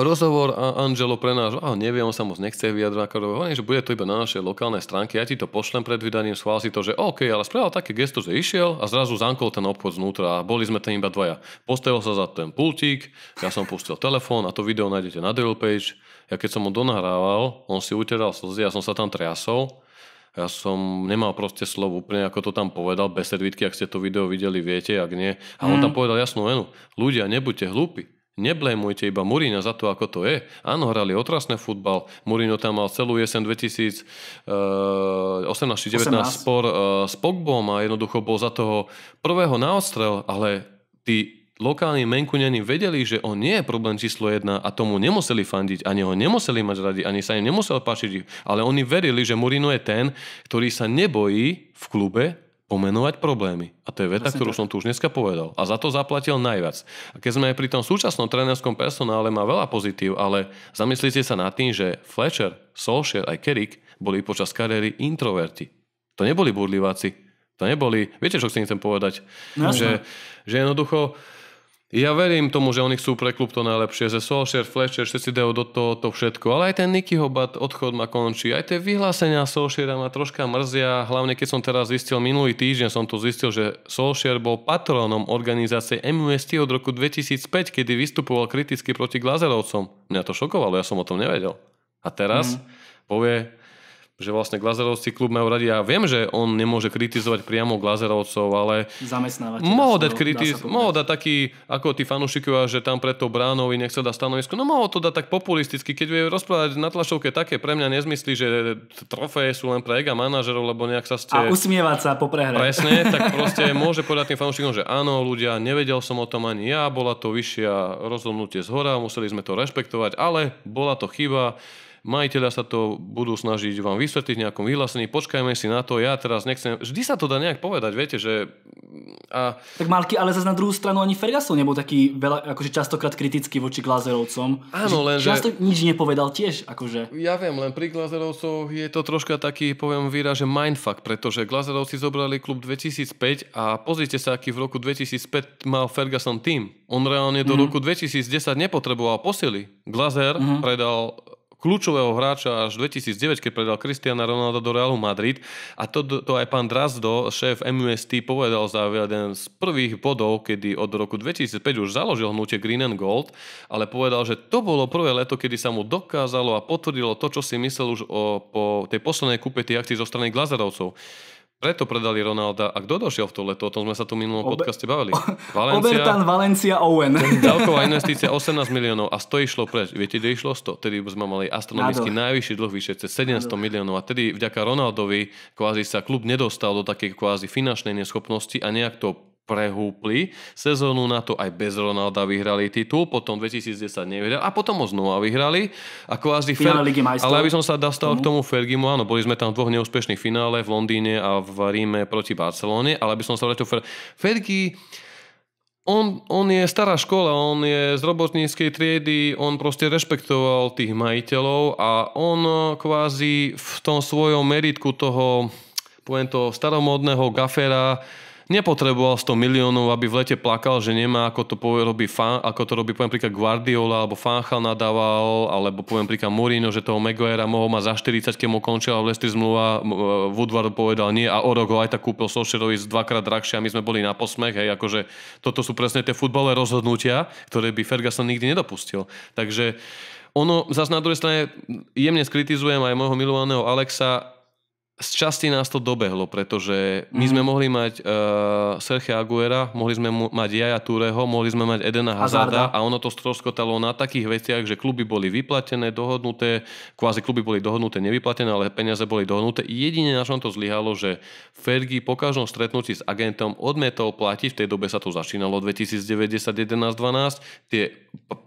rozhovor a Angelo pre nás, oh, neviem, on sa moc nechce vyjadrať, hovorí, že bude to iba na našej lokálnej stránke, ja ti to pošlem pred vydaním, schvál si to, že OK, ale spravil také gesto, že išiel a zrazu zankol ten obchod znútra a boli sme tam iba dvaja. Postavil sa za ten pultík, ja som pustil telefón a to video nájdete na Devil Page. Ja keď som ho donahrával, on si uteral slzy, ja som sa tam triasol, ja som nemal proste slovo úplne, ako to tam povedal, bez sedvitky, ak ste to video videli, viete, ak nie. A on mm. tam povedal jasnú venu. Ľudia, nebuďte hlúpi. Neblémujte iba Murina za to, ako to je. Áno, hrali otrasný futbal. Murino tam mal celú jesen eh, 2018-19 spor eh, s Pogbom a jednoducho bol za toho prvého na odstrel, ale tí lokálni menkuňani vedeli, že on nie je problém číslo jedna a tomu nemuseli fandiť, ani ho nemuseli mať radi, ani sa im nemusel páčiť. Ale oni verili, že Murino je ten, ktorý sa nebojí v klube pomenovať problémy. A to je veta, Presne ktorú tak. som tu už dneska povedal. A za to zaplatil najviac. A keď sme aj pri tom súčasnom trénerskom personále má veľa pozitív, ale zamyslite sa nad tým, že Fletcher, Solskjaer aj Kerik boli počas kariéry introverti. To neboli burliváci. To neboli... Viete, čo chcem chcem povedať? No, že, že jednoducho ja verím tomu, že oni chcú pre klub to najlepšie, že Solskjaer, Fletcher, všetci dajú do toho to všetko, ale aj ten Nicky Hobart odchod ma končí, aj tie vyhlásenia Solskjaera ma troška mrzia, hlavne keď som teraz zistil, minulý týždeň som to zistil, že Solskjaer bol patronom organizácie MUST od roku 2005, kedy vystupoval kriticky proti Glazerovcom. Mňa to šokovalo, ja som o tom nevedel. A teraz mm. povie že vlastne Glazerovci klub majú radi. Ja viem, že on nemôže kritizovať priamo Glazerovcov, ale mohol dať, kritiz, dá mohol dať taký, ako tí fanúšikovia, že tam pred tou bránou nechcel dať stanovisko. No mohol to dať tak populisticky, keď vie rozprávať na tlačovke také, pre mňa nezmyslí, že trofeje sú len pre ega manažerov, lebo nejak sa ste... A usmievať sa po prehre. Presne, tak proste môže povedať tým fanúšikom, že áno, ľudia, nevedel som o tom ani ja, bola to vyššia rozhodnutie z hora, museli sme to rešpektovať, ale bola to chyba majiteľa sa to budú snažiť vám vysvetliť nejakom vyhlásení, počkajme si na to, ja teraz nechcem... Vždy sa to dá nejak povedať, viete, že... A... Tak Malky, ale zase na druhú stranu ani Ferguson nebol taký veľa, akože častokrát kritický voči Glazerovcom. Áno, len že... Často nič nepovedal tiež, akože. Ja viem, len pri Glazerovcoch je to troška taký, poviem výraz, že mindfuck, pretože Glazerovci zobrali klub 2005 a pozrite sa, aký v roku 2005 mal Ferguson tým. On reálne do mm-hmm. roku 2010 nepotreboval posily. Glazer mm-hmm. predal kľúčového hráča až 2009, keď predal Cristiana Ronaldo do Realu Madrid. A to, to aj pán Drazdo, šéf MUST, povedal za jeden z prvých bodov, kedy od roku 2005 už založil hnutie Green and Gold, ale povedal, že to bolo prvé leto, kedy sa mu dokázalo a potvrdilo to, čo si myslel už o, po tej poslednej kúpe tých akcií zo strany Glazerovcov. Preto predali Ronalda. A kto došiel v to leto? O tom sme sa tu minulom Obe... podcaste bavili. Valencia, Obertan, Valencia, Owen. Ďalková investícia 18 miliónov a 100 išlo preč. Viete, kde išlo 100? Tedy sme mali astronomicky Nadol. najvyšší dlh vyše, cez 700 miliónov. A tedy vďaka Ronaldovi kvázi sa klub nedostal do takej kvázi finančnej neschopnosti a nejak to prehúpli. Sezónu na to aj bez Ronalda vyhrali titul, potom 2010 nevyhrali a potom ho znova vyhrali. A kvázi Fer... Ale aby som sa dostal k mhm. tomu Fergimu, áno, boli sme tam v dvoch neúspešných finále v Londýne a v Ríme proti Barcelone, ale aby som sa vrátil Fer... Fergi, on, on je stará škola, on je z robotníckej triedy, on proste rešpektoval tých majiteľov a on eh, kvázi v tom svojom meritku toho poviem to, staromodného gafera Nepotreboval 100 miliónov, aby v lete plakal, že nemá, ako to povie, robí, fan, ako to robí poviem príklad Guardiola, alebo Fanchal nadával, alebo poviem príklad Mourinho, že toho Maguirea mohol mať za 40, keď mu končila v Leicester zmluva, e, Woodward povedal nie a o rok ho aj tak kúpil Solskjaerovi dvakrát drahšie a my sme boli na posmech, hej, akože toto sú presne tie futbalové rozhodnutia, ktoré by Ferguson nikdy nedopustil. Takže ono, zase na druhej strane, jemne skritizujem aj môjho milovaného Alexa, z časti nás to dobehlo, pretože my mhm. sme mohli mať uh, Sergio Aguera, mohli sme mu, mať Jaja Tureho, mohli sme mať Edena Hazarda, a ono to stroskotalo na takých veciach, že kluby boli vyplatené, dohodnuté, kvázi kluby boli dohodnuté, nevyplatené, ale peniaze boli dohodnuté. Jedine na čom to zlyhalo, že Fergie po každom stretnutí s agentom odmietol platiť, v tej dobe sa to začínalo 2090 11, 12, tie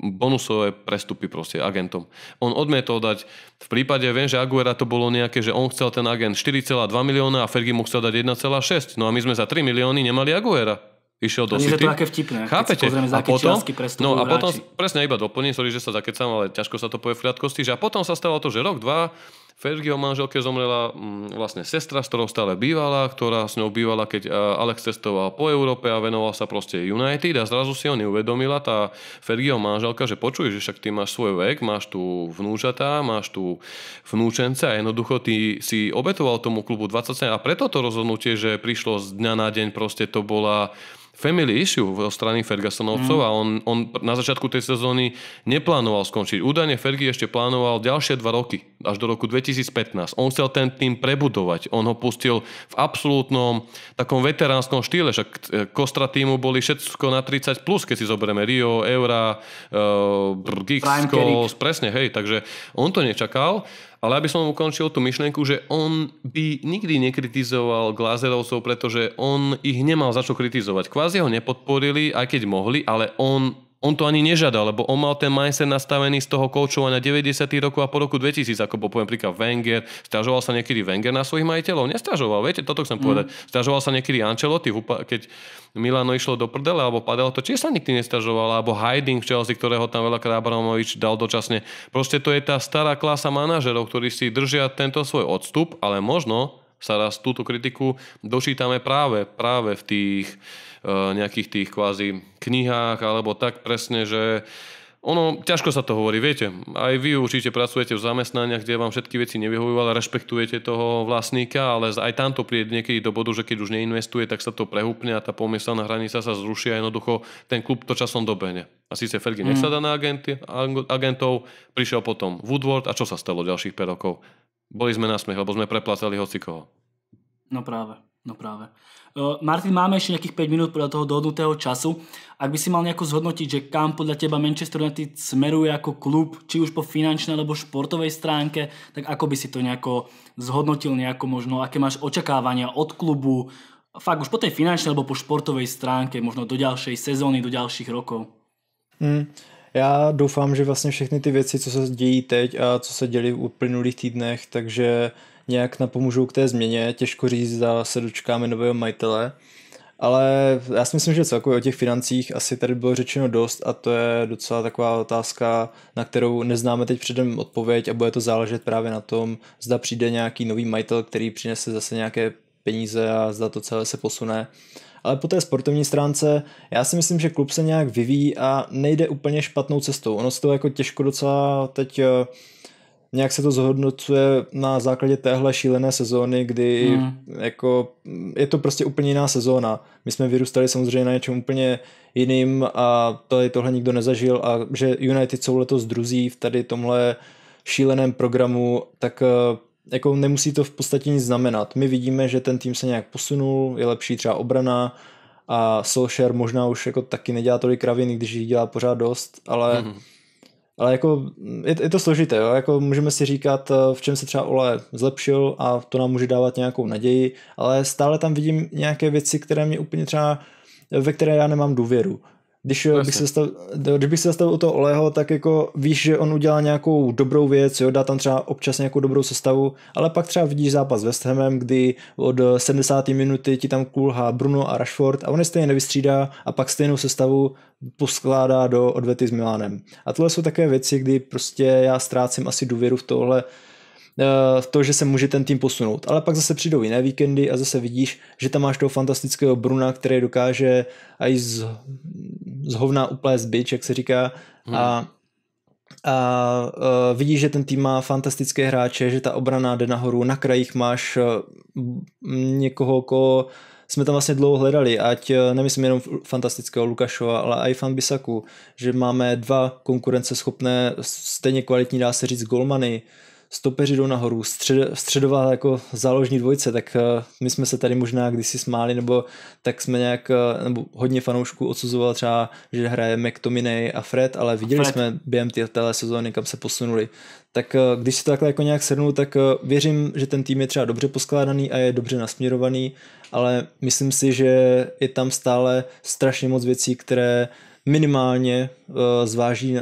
bonusové prestupy proste agentom. On odmietol dať, v prípade, viem, že Aguera to bolo nejaké, že on chcel ten agent 4,2 milióna a Fergie mu chcel dať 1,6. No a my sme za 3 milióny nemali Aguera išiel do City. to také vtipné, Chápete? Keď no a potom, no a hráči. potom, presne iba doplním, sorry, že sa zakecam, ale ťažko sa to povie v krátkosti, že a potom sa stalo to, že rok, dva, Fergieho manželke zomrela mm, vlastne sestra, s ktorou stále bývala, ktorá s ňou bývala, keď e, Alex cestoval po Európe a venoval sa proste United a zrazu si ho neuvedomila tá Fergieho manželka, že počuješ, že však ty máš svoj vek, máš tu vnúčatá, máš tu vnúčence a jednoducho ty si obetoval tomu klubu 27 a preto to rozhodnutie, že prišlo z dňa na deň, proste to bola family issue zo strany Fergusonovcov mm. a on, on na začiatku tej sezóny neplánoval skončiť. Údajne Fergie ešte plánoval ďalšie dva roky, až do roku 2015. On chcel ten tým prebudovať. On ho pustil v absolútnom takom veteránskom štýle. Však e, kostra týmu boli všetko na 30+, plus, keď si zoberieme Rio, Eura, uh, e, Giggs, presne, hej. Takže on to nečakal ale aby som ukončil tú myšlienku, že on by nikdy nekritizoval Glazerovcov, pretože on ich nemal za čo kritizovať. Kvázi ho nepodporili, aj keď mohli, ale on on to ani nežiadal, lebo on mal ten mindset nastavený z toho koučovania 90. rokov a po roku 2000, ako bol poviem príklad Wenger, Stažoval sa niekedy Wenger na svojich majiteľov, Nestažoval, viete, toto chcem mm. povedať. Stiažoval sa niekedy Ancelotti, keď Milano išlo do prdele alebo padalo to, tiež sa nikdy nestažoval, alebo Hiding v Chelsea, ktorého tam veľakrát Abramovič dal dočasne. Proste to je tá stará klasa manažerov, ktorí si držia tento svoj odstup, ale možno sa raz túto kritiku dočítame práve, práve v tých Eh, nejakých tých kvázi knihách alebo tak presne, že ono, ťažko sa to hovorí, viete. Aj vy určite pracujete v zamestnaniach, kde vám všetky veci nevyhovujú, ale rešpektujete toho vlastníka, ale aj tam to príde niekedy do bodu, že keď už neinvestuje, tak sa to prehúpne a tá pomyselná hranica sa zruší a jednoducho ten klub to časom dobehne. A síce Fergie mm. nesadá na agenty, agentov, prišiel potom Woodward a čo sa stalo ďalších 5 rokov? Boli sme na smiech, lebo sme preplácali hocikoho. No práve. No práve. Uh, Martin, máme ešte nejakých 5 minút podľa toho dohodnutého času. Ak by si mal nejako zhodnotiť, že kam podľa teba Manchester United smeruje ako klub, či už po finančnej alebo športovej stránke, tak ako by si to nejako zhodnotil, nejako možno, aké máš očakávania od klubu, fakt už po tej finančnej alebo po športovej stránke, možno do ďalšej sezóny, do ďalších rokov? Mm. Já doufám, že vlastně všechny ty věci, co se dějí teď a co se děli v uplynulých týdnech, takže uh, nějak napomůžou k té změně. Těžko říct, zda se dočkáme nového majitele. Ale já si myslím, že celkově o těch financích asi tady bylo řečeno dost a to je docela taková otázka, na kterou neznáme teď předem odpověď a bude to záležet právě na tom, zda přijde nějaký nový majitel, který přinese zase nějaké peníze a zda to celé se posune. Ale po té sportovní stránce, já si myslím, že klub se nějak vyvíjí a nejde úplně špatnou cestou. Ono se to jako těžko docela teď eh, nějak se to zhodnocuje na základě téhle šílené sezóny, kdy mm. jako je to prostě úplně jiná sezóna. My jsme vyrůstali samozřejmě na něčem úplně jiným a tady tohle nikdo nezažil a že United jsou letos druzí v tady tomhle šíleném programu, tak eh, jako nemusí to v podstatě nic znamenat. My vidíme, že ten tým se nějak posunul, je lepší třeba obrana a Solskjaer možná už jako taky nedělá tolik kraviny, když jich dělá pořád dost, ale hmm ale jako mm, je, je to složité, jo? jako můžeme si říkat, eh, v čem se třeba Ole zlepšil a to nám může dávat nějakou naději, ale stále tam vidím nějaké věci, které mě úplně třeba, ve které já nemám důvěru. Když no eh, bych, se zastavil, eh, když bych se zastavil u toho Oleho, tak jako víš, že on udělá nějakou dobrou věc, jo, dá tam třeba občas nějakou dobrou sestavu, ale pak třeba vidíš zápas West Hamem, kdy od 70. Eh, minuty ti tam kulhá Bruno a Rashford a on je stejně nevystřídá a pak stejnou sestavu poskládá do odvety s Milánem. A tohle jsou také věci, kdy prostě já ztrácím asi důvěru v tohle Eh, to, že se může ten tým posunout. Ale pak zase přijdou jiné víkendy a zase vidíš, že tam máš toho fantastického Bruna, který dokáže aj z, z hovna uplést bič, jak se říká, hmm. a a a eh, vidíš, že ten tým má fantastické hráče, že ta obrana jde nahoru, na krajích máš eh, někoho, koho jsme tam vlastně dlouho hledali, ať nemyslím jenom fantastického Lukašova, ale i fan Bisaku, že máme dva konkurenceschopné, stejně kvalitní dá se říct, golmany, stopeři jdou nahoru, střed, středová jako záložní dvojce, tak uh, my jsme se tady možná kdysi smáli, nebo tak jsme nějak, uh, nebo hodně fanoušků odsuzoval třeba, že hraje McTominay a Fred, ale viděli Fred. jsme během téhle sezóny, kam se posunuli. Tak uh, když si to takhle jako nějak sednu, tak uh, věřím, že ten tým je třeba dobře poskládaný a je dobře nasměrovaný, ale myslím si, že je tam stále strašně moc věcí, které minimálně uh, zváží, uh,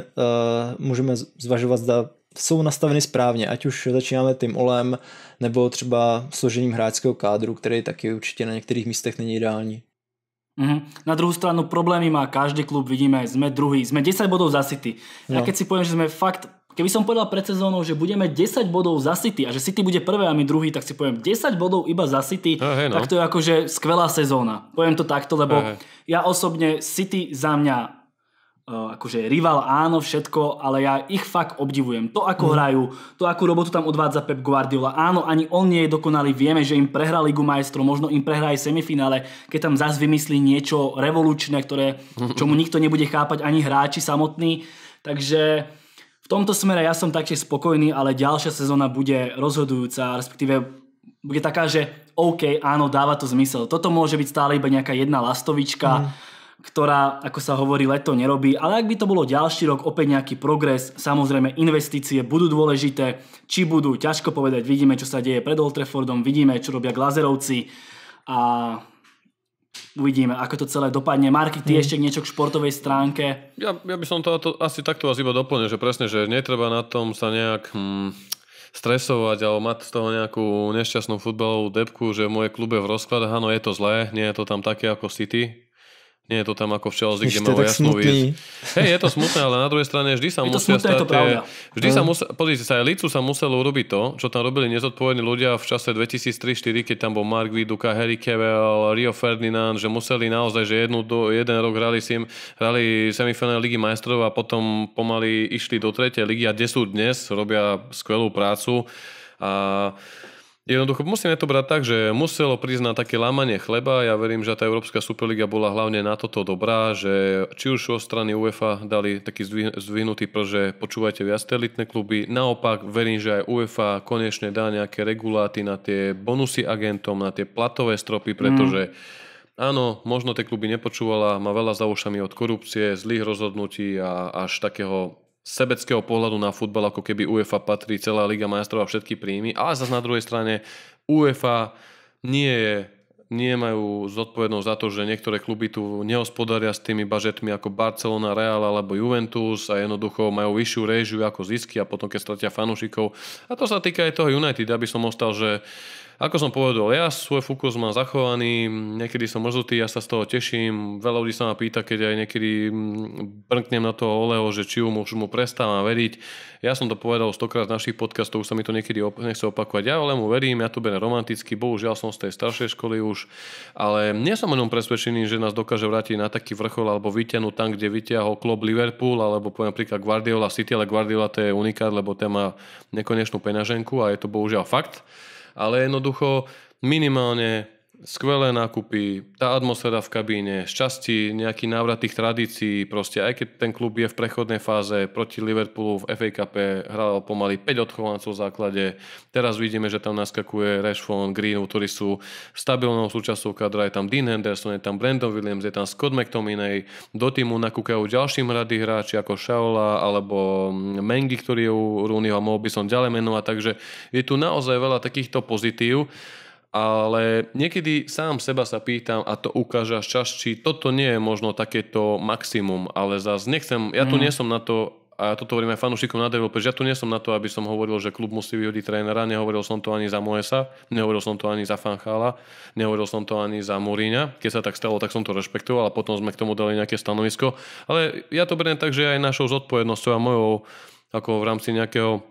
můžeme zvažovat, zda jsou nastaveny správně, ať už začínáme tým olem, nebo třeba složením hráčského kádru, který taky určitě na některých místech není ideální. Mm-hmm. Na druhú stranu problémy má každý klub, vidíme, sme druhý, sme 10 bodov za City. No. Ja keď si poviem, že sme fakt, keby som povedal pred sezónou, že budeme 10 bodov za City a že City bude prvé a my druhý, tak si poviem 10 bodov iba za City, no, no. tak to je akože skvelá sezóna. Poviem to takto, lebo hej. ja osobne City za mňa Eh, akože rival áno, všetko, ale ja ich fakt obdivujem. To, ako mm. hrajú, to, akú robotu tam odvádza Pep Guardiola. Áno, ani on nie je dokonalý. Vieme, že im prehrá Ligu majstrov, možno im prehrá aj semifinále, keď tam zase vymyslí niečo revolučné, ktoré, čomu nikto nebude chápať, ani hráči samotní. Takže v tomto smere ja som taktiež spokojný, ale ďalšia sezóna bude rozhodujúca, respektíve bude taká, že OK, áno, dáva to zmysel. Toto môže byť stále iba nejaká jedna lastovička, mm ktorá, ako sa hovorí, leto nerobí, ale ak by to bolo ďalší rok, opäť nejaký progres, samozrejme investície budú dôležité, či budú, ťažko povedať, vidíme, čo sa deje pred Old Traffordom, vidíme, čo robia Glazerovci a uvidíme, ako to celé dopadne. Marky, ty mhm. ešte niečo k športovej stránke? Ja, ja by som to, to asi takto vás iba doplnil, že presne, že netreba na tom sa nejak... Hmm stresovať alebo mať z toho nejakú nešťastnú futbalovú depku, že moje klube v rozklade, áno, je to zlé, nie je to tam také ako City, nie je to tam ako v vždy, kde malo jasnú víc. Hej, je to smutné, ale na druhej strane vždy sa je musia smutné, stať to tie, eh, Vždy sa hm. musel, pozrite sa, aj Licu sa muselo urobiť to, čo tam robili nezodpovední ľudia v čase 2003-2004, keď tam bol Mark Viduka, Harry Kevel, Rio Ferdinand, že museli naozaj, že jednu, do, jeden rok hrali, sim, hrali semifinál Ligy majstrov a potom pomaly išli do tretej ligy a kde sú dnes, robia skvelú prácu. A Jednoducho musíme to brať tak, že muselo prísť na také lámanie chleba. Ja verím, že tá Európska Superliga bola hlavne na toto dobrá, že či už od strany UEFA dali taký zdvihnutý prst, že počúvajte viac elitné kluby. Naopak verím, že aj UEFA konečne dá nejaké reguláty na tie bonusy agentom, na tie platové stropy, mm. pretože mm. Áno, možno tie kluby nepočúvala, má veľa za ušami od korupcie, zlých rozhodnutí a až takého sebeckého pohľadu na futbal, ako keby UEFA patrí celá Liga majstrov a všetky príjmy, ale zase na druhej strane UEFA nie je nemajú zodpovednosť za to, že niektoré kluby tu nehospodaria s tými bažetmi ako Barcelona, Real alebo Juventus a jednoducho majú vyššiu režiu ako zisky a potom keď stratia fanúšikov. A to sa týka aj toho United, aby som ostal, že ako som povedal, ja svoj fokus mám zachovaný, niekedy som mrzutý, ja sa z toho teším. Veľa ľudí sa ma pýta, keď aj niekedy mm, brknem na toho Oleho, že či mu, mu prestávam veriť. Ja som to povedal stokrát z našich podcastov, už sa mi to niekedy op- nechce opakovať. Ja Olemu verím, ja to berem romanticky, bohužiaľ som z tej staršej školy už, ale nie som jenom presvedčený, že nás dokáže vrátiť na taký vrchol alebo vyťahnuť tam, kde vyťahol klub Liverpool alebo poviem napríklad Guardiola City, ale Guardiola to je unikát, lebo ten má nekonečnú peňaženku a je to bohužiaľ fakt ale jednoducho minimálne skvelé nákupy, tá atmosféra v kabíne, šťastí, nejaký návrat tých tradícií, proste aj keď ten klub je v prechodnej fáze, proti Liverpoolu v FA Cup hral pomaly 5 odchovancov v základe, teraz vidíme, že tam naskakuje Rashford, Green, ktorí sú stabilnou súčasťou kadra, je tam Dean Henderson, je tam Brandon Williams, je tam Scott McTominay, do týmu nakúkajú ďalší mladí hráči ako Shaola alebo Mengi, ktorý je u Rooneyho a mohol by som ďalej menovať, takže je tu naozaj veľa takýchto pozitív ale niekedy sám seba sa pýtam a to ukáže až čas, či toto nie je možno takéto maximum, ale zas nechcem, ja tu mm. nie som na to, a ja toto hovorím aj fanúšikom na developer, že ja tu nie som na to, aby som hovoril, že klub musí vyhodiť trénera, nehovoril som to ani za Moesa, nehovoril som to ani za Fanchala, nehovoril som to ani za Moríňa. Keď sa tak stalo, tak som to rešpektoval a potom sme k tomu dali nejaké stanovisko. Ale ja to beriem tak, že aj našou zodpovednosťou a mojou ako v rámci nejakého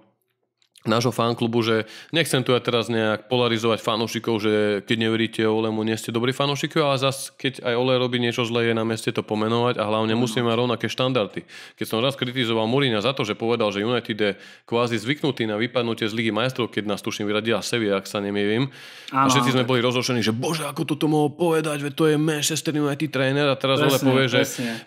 nášho fanklubu, že nechcem tu ja teraz nejak polarizovať fanúšikov, že keď neveríte Olemu, nie ste dobrí fanúšikov, ale zas, keď aj Ole robí niečo zlé, je na meste to pomenovať a hlavne musíme mať rovnaké štandardy. Keď som raz kritizoval Murina za to, že povedal, že United je kvázi zvyknutý na vypadnutie z Ligy majstrov, keď nás tuším vyradila Sevilla, ak sa nemýlim. A všetci sme boli rozrošení, že bože, ako toto mohol povedať, veď to je Manchester United tréner a teraz presne, Ole povie, že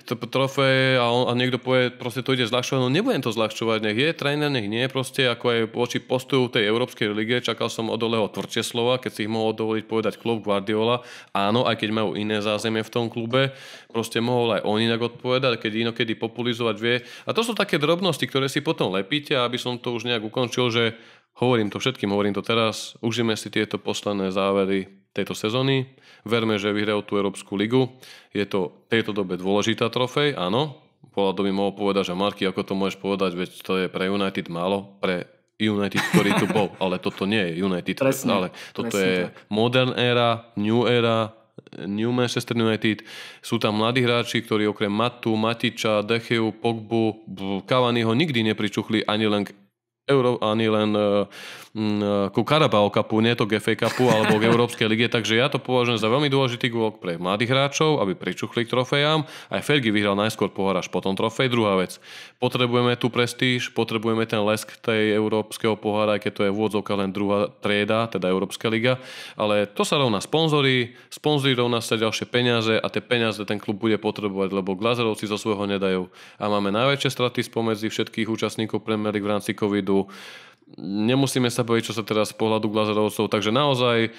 to trofej a, on, a niekto povie, proste to ide zľahčovať, no nebudem to zľahčovať, nech je tréner, nech nie, proste ako aj voči postoju tej Európskej lige čakal som od Oleho tvrdšie slova, keď si ich mohol dovoliť povedať klub Guardiola. Áno, aj keď majú iné zázemie v tom klube, proste mohol aj on inak odpovedať, keď inokedy populizovať vie. A to sú také drobnosti, ktoré si potom lepíte, aby som to už nejak ukončil, že hovorím to všetkým, hovorím to teraz, užíme si tieto posledné závery tejto sezóny. Verme, že vyhrajú tú Európsku ligu. Je to v tejto dobe dôležitá trofej, áno, Volado by mohol povedať, že Marky, ako to môžeš povedať, veď to je pre United málo, pre United, ktorý tu bol. Ale toto nie je United. Presne, ale toto presne je tak. Modern Era, New Era, New Manchester United. Sú tam mladí hráči, ktorí okrem Matu, Matiča, Decheu, Pogbu, Cavaniho nikdy nepričuchli ani len k Euro, ani len uh, Mm, e, ku Carabao Cupu, nie to GFA Cupu alebo k Európskej lige, takže ja to považujem za veľmi dôležitý gól pre mladých hráčov, aby pričuchli k trofejám. Aj Fergie vyhral najskôr pohár až potom trofej. Druhá vec, potrebujeme tu prestíž, potrebujeme ten lesk tej európskeho pohára, aj keď to je vôdzovka len druhá trieda, teda Európska liga, ale to sa rovná sponzory, sponzory rovná sa ďalšie peniaze a tie peniaze ten klub bude potrebovať, lebo Glazerovci zo svojho nedajú. A máme najväčšie straty spomedzi všetkých účastníkov Premier League v rámci covidu nemusíme sa bojiť, čo sa teraz z pohľadu Glazerovcov, takže naozaj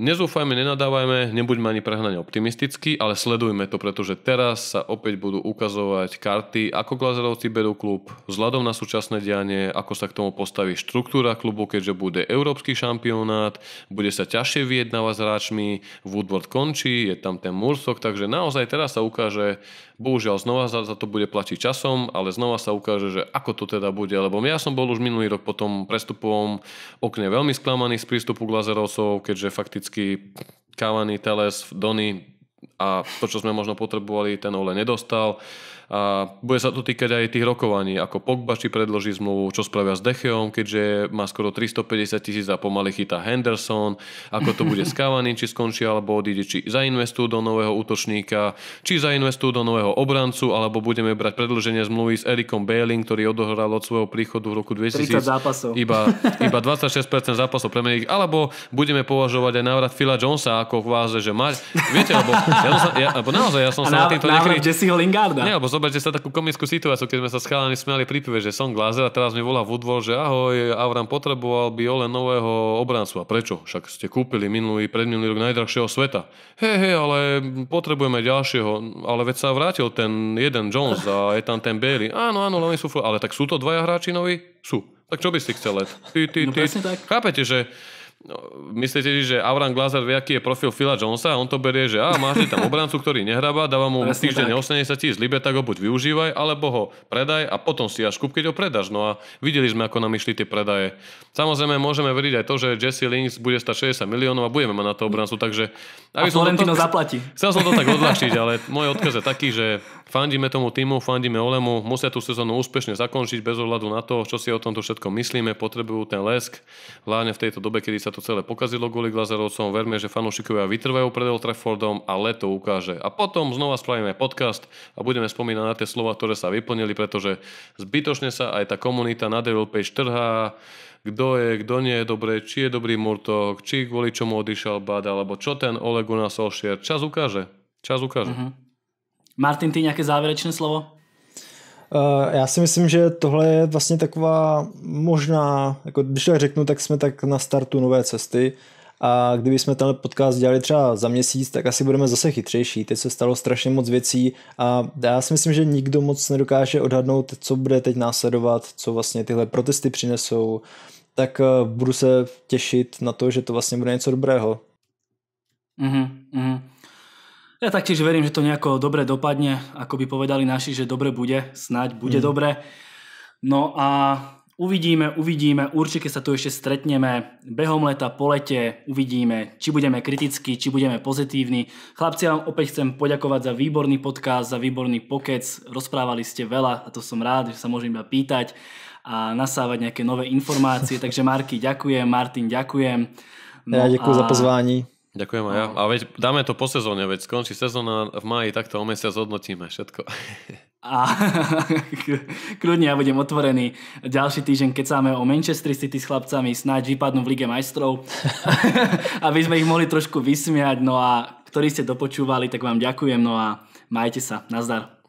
Nezúfajme, nenadávajme, nebuďme ani prehnane optimistickí, ale sledujme to, pretože teraz sa opäť budú ukazovať karty, ako Glazerovci berú klub, vzhľadom na súčasné dianie, ako sa k tomu postaví štruktúra klubu, keďže bude európsky šampionát, bude sa ťažšie vyjednávať s hráčmi, Woodward končí, je tam ten Mursok, takže naozaj teraz sa ukáže, bohužiaľ znova za, to bude platiť časom, ale znova sa ukáže, že ako to teda bude, lebo ja som bol už minulý rok po tom prestupovom okne veľmi sklamaný z prístupu Glazerovcov, keďže fakticky typicky Cavani, Teles, Dony a to, čo sme možno potrebovali, ten Ole nedostal. A bude sa to týkať aj tých rokovaní, ako Pogba či predloží zmluvu, čo spravia s Decheom, keďže má skoro 350 tisíc a pomaly chytá Henderson, ako to bude s Cavani, či skončí alebo odíde, či zainvestujú do nového útočníka, či zainvestujú do nového obrancu, alebo budeme brať predlženie zmluvy s Erikom Bailing, ktorý odohral od svojho príchodu v roku 2000 zápasov. Iba, iba 26% zápasov pre mňa, alebo budeme považovať aj návrat Phila Jonesa ako v váze, že mať. Viete, alebo, ja alebo naozaj, ja som sa na, na týmto nechry... Jesseho Lingarda. Nie, alebo zoberte sa takú komickú situáciu, keď sme sa s chalami smiali pri pive, že som Glazer a teraz mi volá Woodward, že ahoj, Avram potreboval by Ole nového obrancu. A prečo? Však ste kúpili minulý, predminulý rok najdrahšieho sveta. Hej, hej, ale potrebujeme ďalšieho. Ale veď sa vrátil ten jeden Jones a je tam ten Bailey. Áno, áno, len sú... Ale tak sú to dvaja hráči noví? Sú. Tak čo by si chcel let? Ty, ty, no ty. No, tak. Chápete, že No, myslíte si, že Avram Glazer vie, aký je profil Phila Jonesa a on to berie, že a máš tam obrancu, ktorý nehrába, dáva mu Presne týždeň tak. 80 tisíc libe, tak ho buď využívaj, alebo ho predaj a potom si až kúp, keď ho predáš. No a videli sme, ako nám išli tie predaje. Samozrejme, môžeme veriť aj to, že Jesse Links bude stať 60 miliónov a budeme mať na to obrancu, takže... Aby a som Florentino to, tak, zaplatí. Chcel som to tak odľahčiť, ale môj odkaz je taký, že Fandíme tomu týmu, fandíme Olemu, musia tú sezónu úspešne zakončiť bez ohľadu na to, čo si o tomto všetko myslíme, potrebujú ten lesk, hlavne v tejto dobe, kedy sa to celé pokazilo kvôli Glazerovcom. Verme, že fanúšikovia vytrvajú pred Old Traffordom a leto ukáže. A potom znova spravíme podcast a budeme spomínať na tie slova, ktoré sa vyplnili, pretože zbytočne sa aj tá komunita na Devil Page trhá, kto je, kto nie je dobrý, či je dobrý Murtok, či kvôli čomu odišiel Bad, alebo čo ten Oleg Gunnar Solskjaer. Čas ukáže. Čas ukáže. Uh-huh. Martin, ty nějaké závěrečné slovo? Eh, já si myslím, že tohle je vlastně taková možná, jako když tak řeknu, tak jsme tak na startu nové cesty a kdyby jsme tenhle podcast dělali třeba za měsíc, tak asi budeme zase chytřejší. Teď se stalo strašně moc věcí a já si myslím, že nikdo moc nedokáže odhadnout, co bude teď následovat, co vlastně tyhle protesty přinesou, tak eh, budu se těšit na to, že to vlastně bude něco dobrého. Mm-hmm, mm-hmm. Ja taktiež verím, že to nejako dobre dopadne, ako by povedali naši, že dobre bude, snáď bude mm. dobre. No a uvidíme, uvidíme, určite sa tu ešte stretneme behom leta, po lete, uvidíme, či budeme kritickí, či budeme pozitívni. Chlapci, ja vám opäť chcem poďakovať za výborný podcast, za výborný pokec, rozprávali ste veľa a to som rád, že sa môžem iba pýtať a nasávať nejaké nové informácie. Takže Marky, ďakujem, Martin, ďakujem. No ja ďakujem a... za pozvání. Ďakujem aj ja. A veď dáme to po sezóne, veď skončí sezóna v tak takto o mesiac odnotíme všetko. A kľudne ja budem otvorený. Ďalší týždeň keď máme o Manchester City s chlapcami, snáď vypadnú v Lige majstrov, aby sme ich mohli trošku vysmiať. No a ktorí ste dopočúvali, tak vám ďakujem, no a majte sa. Nazdar.